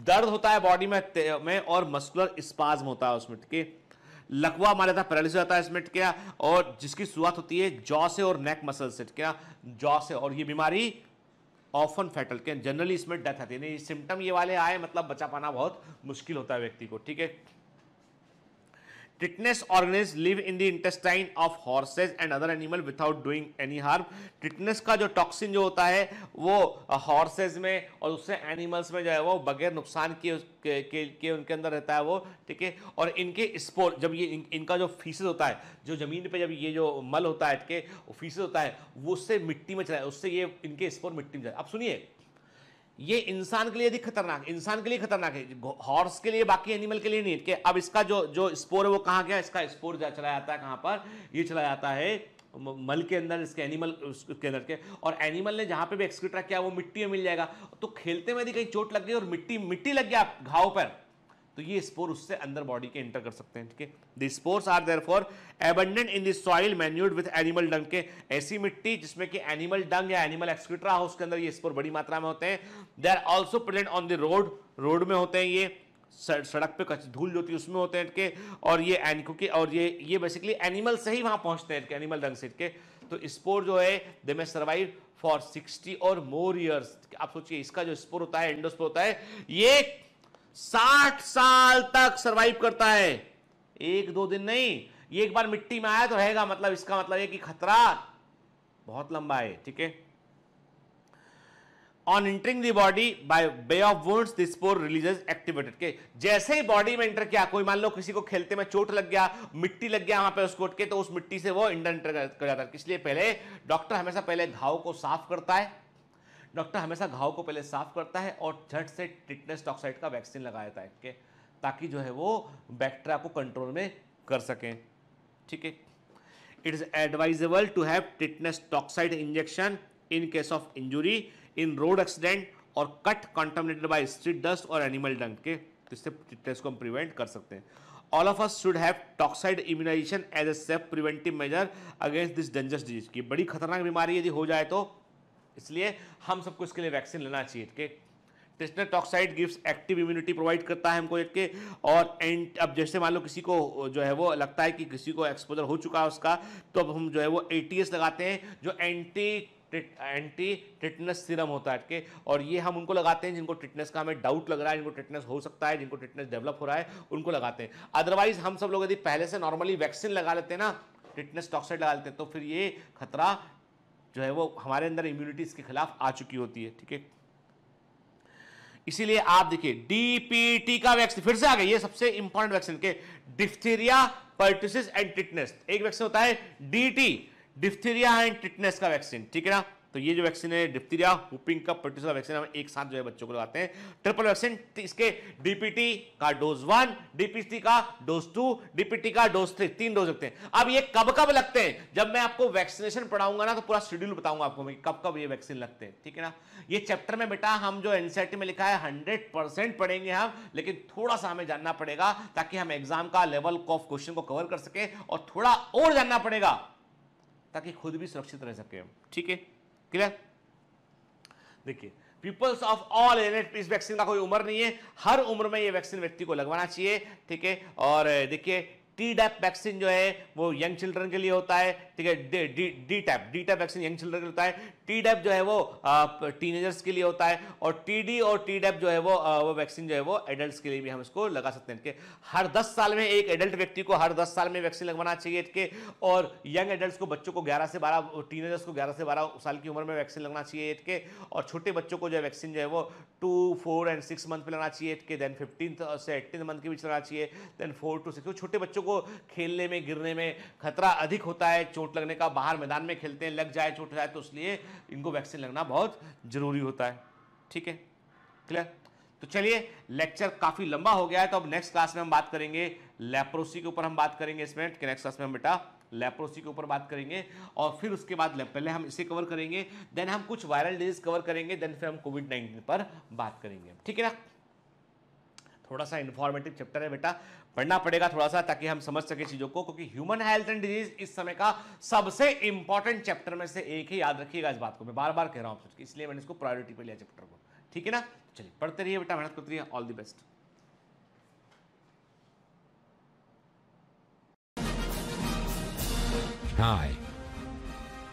दर्द होता है बॉडी में में और मस्कुलर स्पाज होता है उसमें ठीक है लकवा मार था पैरालिसिस होता है इसमें क्या और जिसकी शुरुआत होती है जॉ से और नेक मसल से क्या जॉ से और ये बीमारी ऑफन फैटल के जनरली इसमें डेथ आती है नहीं सिम्टम ये वाले आए मतलब बचा पाना बहुत मुश्किल होता है व्यक्ति को ठीक है tetanus organisms live in the intestine of horses and other animal without doing any harm tetanus का जो टॉक्सिन जो होता है वो हॉर्सेज में और उससे एनिमल्स में जो है वो बगैर नुकसान के के, के के उनके अंदर रहता है वो ठीक है और इनके स्पोर जब ये इन, इनका जो फीसद होता है जो ज़मीन पे जब ये जो मल होता है ठीक है फीसद होता है वो उससे मिट्टी में चला है उससे ये इनके स्पोर मिट्टी में जाए आप सुनिए ये इंसान के लिए अधिक खतरनाक इंसान के लिए खतरनाक है हॉर्स के लिए बाकी एनिमल के लिए नहीं कि अब इसका जो जो स्पोर है वो कहाँ गया इसका स्पोर चला जाता है कहाँ पर ये चला जाता है मल के अंदर इसके एनिमल उसके अंदर के और एनिमल ने जहाँ पे भी एक्सक्रीटा किया वो मिट्टी में मिल जाएगा तो खेलते में यदि कहीं चोट लग गई और मिट्टी मिट्टी लग गया घाव पर तो ये स्पोर उससे अंदर बॉडी के एंटर कर सकते हैं ठीक है the spores are therefore abundant in this soil manured with animal dung के ऐसी मिट्टी जिसमें कि एनिमल डंग या एनिमल एक्सक्यूट्रा हो उसके अंदर ये स्पोर बड़ी मात्रा में होते हैं they are also present on the road road में होते हैं ये सड़क पे कच धूल जो होती है उसमें होते हैं इटके और ये क्योंकि और ये ये बेसिकली एनिमल से ही वहाँ पहुँचते हैं एनिमल डंग से इटके तो स्पोर जो है दे में सर्वाइव फॉर सिक्सटी और मोर ईयर्स आप सोचिए इसका जो स्पोर होता है एंडोस्पोर होता है ये साठ साल तक सरवाइव करता है एक दो दिन नहीं ये एक बार मिट्टी में आया तो रहेगा मतलब इसका मतलब है कि खतरा बहुत लंबा है ठीक है on entering the body by way of wounds this spore releases activated के जैसे ही बॉडी में एंटर किया कोई मान लो किसी को खेलते में चोट लग गया मिट्टी लग गया वहां पे उसको उठ के तो उस मिट्टी से वो इंटर एंटर कर जाता है इसलिए पहले डॉक्टर हमेशा पहले घाव को साफ करता है डॉक्टर हमेशा घाव को पहले साफ करता है और झट से टिटनेस टॉक्साइड का वैक्सीन लगाया था ताकि जो है वो बैक्टीरिया को कंट्रोल में कर सकें ठीक है it is advisable to have tetanus toxoid injection in case of injury in road accident और cut contaminated by street dust और एनिमल डंक के जिससे इससे टिटनेस को हम प्रिवेंट कर सकते हैं all of us should have toxoid immunization as a safe preventive measure against this dangerous disease की बड़ी खतरनाक बीमारी यदि हो जाए तो इसलिए हम सबको इसके लिए वैक्सीन लेना चाहिए के toxoid gives active immunity provide करता है हमको के और एंट अब जैसे मान लो किसी को जो है वो लगता है कि किसी को एक्सपोजर हो चुका है उसका तो अब हम जो है वो ए लगाते हैं जो एंटी एंटी टिटनेस सीरम होता है है और ये हम उनको लगाते हैं जिनको टिटनेस का हमें डाउट लग रहा है जिनको टिटनेस हो सकता है जिनको टिटनेस डेवलप हो रहा है उनको लगाते हैं अदरवाइज हम सब लोग यदि पहले से नॉर्मली वैक्सीन लगा लेते हैं ना टिटनेस टॉक्साइड लगा लेते हैं तो फिर ये खतरा जो है वो हमारे अंदर इम्यूनिटी के खिलाफ आ चुकी होती है ठीक है इसीलिए आप देखिए डीपीटी का वैक्सीन फिर से आ गई ये सबसे इंपॉर्टेंट वैक्सीन के डिफ्थीरिया पर्टिस एंड टिटनेस एक वैक्सीन होता है डीटी डिफ्थीरिया एंड टिटनेस का वैक्सीन ठीक है ना तो ये जो वैक्सीन है डिप्टीरिया हुपिंग का पर्टिकुलर वैक्सीन हम एक साथ जो है बच्चों को लगाते हैं ट्रिपल वैक्सीन तो इसके डीपीटी का डोज वन डीपीटी का डोज टू डीपीटी का डोज थ्री तीन डोज लगते हैं अब ये कब कब लगते हैं जब मैं आपको वैक्सीनेशन पढ़ाऊंगा ना तो पूरा शेड्यूल बताऊंगा आपको मैं कब कब ये वैक्सीन लगते हैं ठीक है ना ये चैप्टर में बेटा हम जो एनसीआरटी e में लिखा है हंड्रेड पढ़ेंगे हम लेकिन थोड़ा सा हमें जानना पड़ेगा ताकि हम एग्जाम का लेवल ऑफ क्वेश्चन को कवर कर सके और थोड़ा और जानना पड़ेगा ताकि खुद भी सुरक्षित रह सके ठीक है क्लियर देखिए पीपल्स ऑफ ऑल एलेट इस वैक्सीन का कोई उम्र नहीं है हर उम्र में ये वैक्सीन व्यक्ति को लगवाना चाहिए ठीक है और देखिए टी डैप वैक्सीन जो है वो यंग चिल्ड्रन के लिए होता है ठीक है D tap D tap vaccine young children के लिए होता है टी डेप e जो है वो टीनेजर्स के लिए होता है और टी e और टी डेप e जो है वो वो वैक्सीन जो है वो एडल्ट के लिए भी हम इसको लगा सकते हैं कि हर दस साल में एक एडल्ट व्यक्ति को हर दस साल में वैक्सीन लगवाना चाहिए के और यंग एडल्ट को बच्चों को ग्यारह से बारह टीनेजर्स को ग्यारह से बारह साल की उम्र में वैक्सीन लगना चाहिए एट के और छोटे बच्चों को जो है वैक्सीन जो है वो two four and six month पर लगाना चाहिए एट के देन फिफ्टीन से एट्टीन मंथ के बीच लगाना चाहिए देन फोर टू सिक्स छोटे बच्चों को खेलने में गिरने में खतरा अधिक होता है चोट लगने का बाहर मैदान में खेलते हैं लग जाए चोट जाए तो इसलिए इनको वैक्सीन लगना बहुत ज़रूरी होता है ठीक है क्लियर तो चलिए लेक्चर काफ़ी लंबा हो गया है तो अब नेक्स्ट क्लास में हम बात करेंगे लेप्रोसी के ऊपर हम बात करेंगे इसमें कि नेक्स्ट क्लास में हम बेटा लेप्रोसी के ऊपर बात करेंगे और फिर उसके बाद पहले हम इसे कवर करेंगे देन हम कुछ वायरल डिजीज कवर करेंगे देन फिर हम कोविड नाइन्टीन पर बात करेंगे ठीक है ना थोड़ा सा इन्फॉर्मेटिव चैप्टर है बेटा पढ़ना पड़ेगा थोड़ा सा ताकि हम समझ सके चीज़ों को क्योंकि ह्यूमन हेल्थ एंड डिजीज इस समय का सबसे इंपॉर्टेंट चैप्टर में से एक ही याद रखिएगा इस बात को मैं बार बार कह रहा हूं आपसे इसलिए मैंने इसको प्रायोरिटी पर लिया चैप्टर को ठीक है ना तो चलिए पढ़ते रहिए बेटा मेहनत करते रहिए all the best Hi.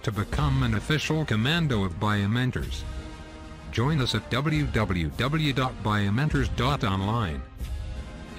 To become an official commando of Biomentors, join us at www.biomentors.online.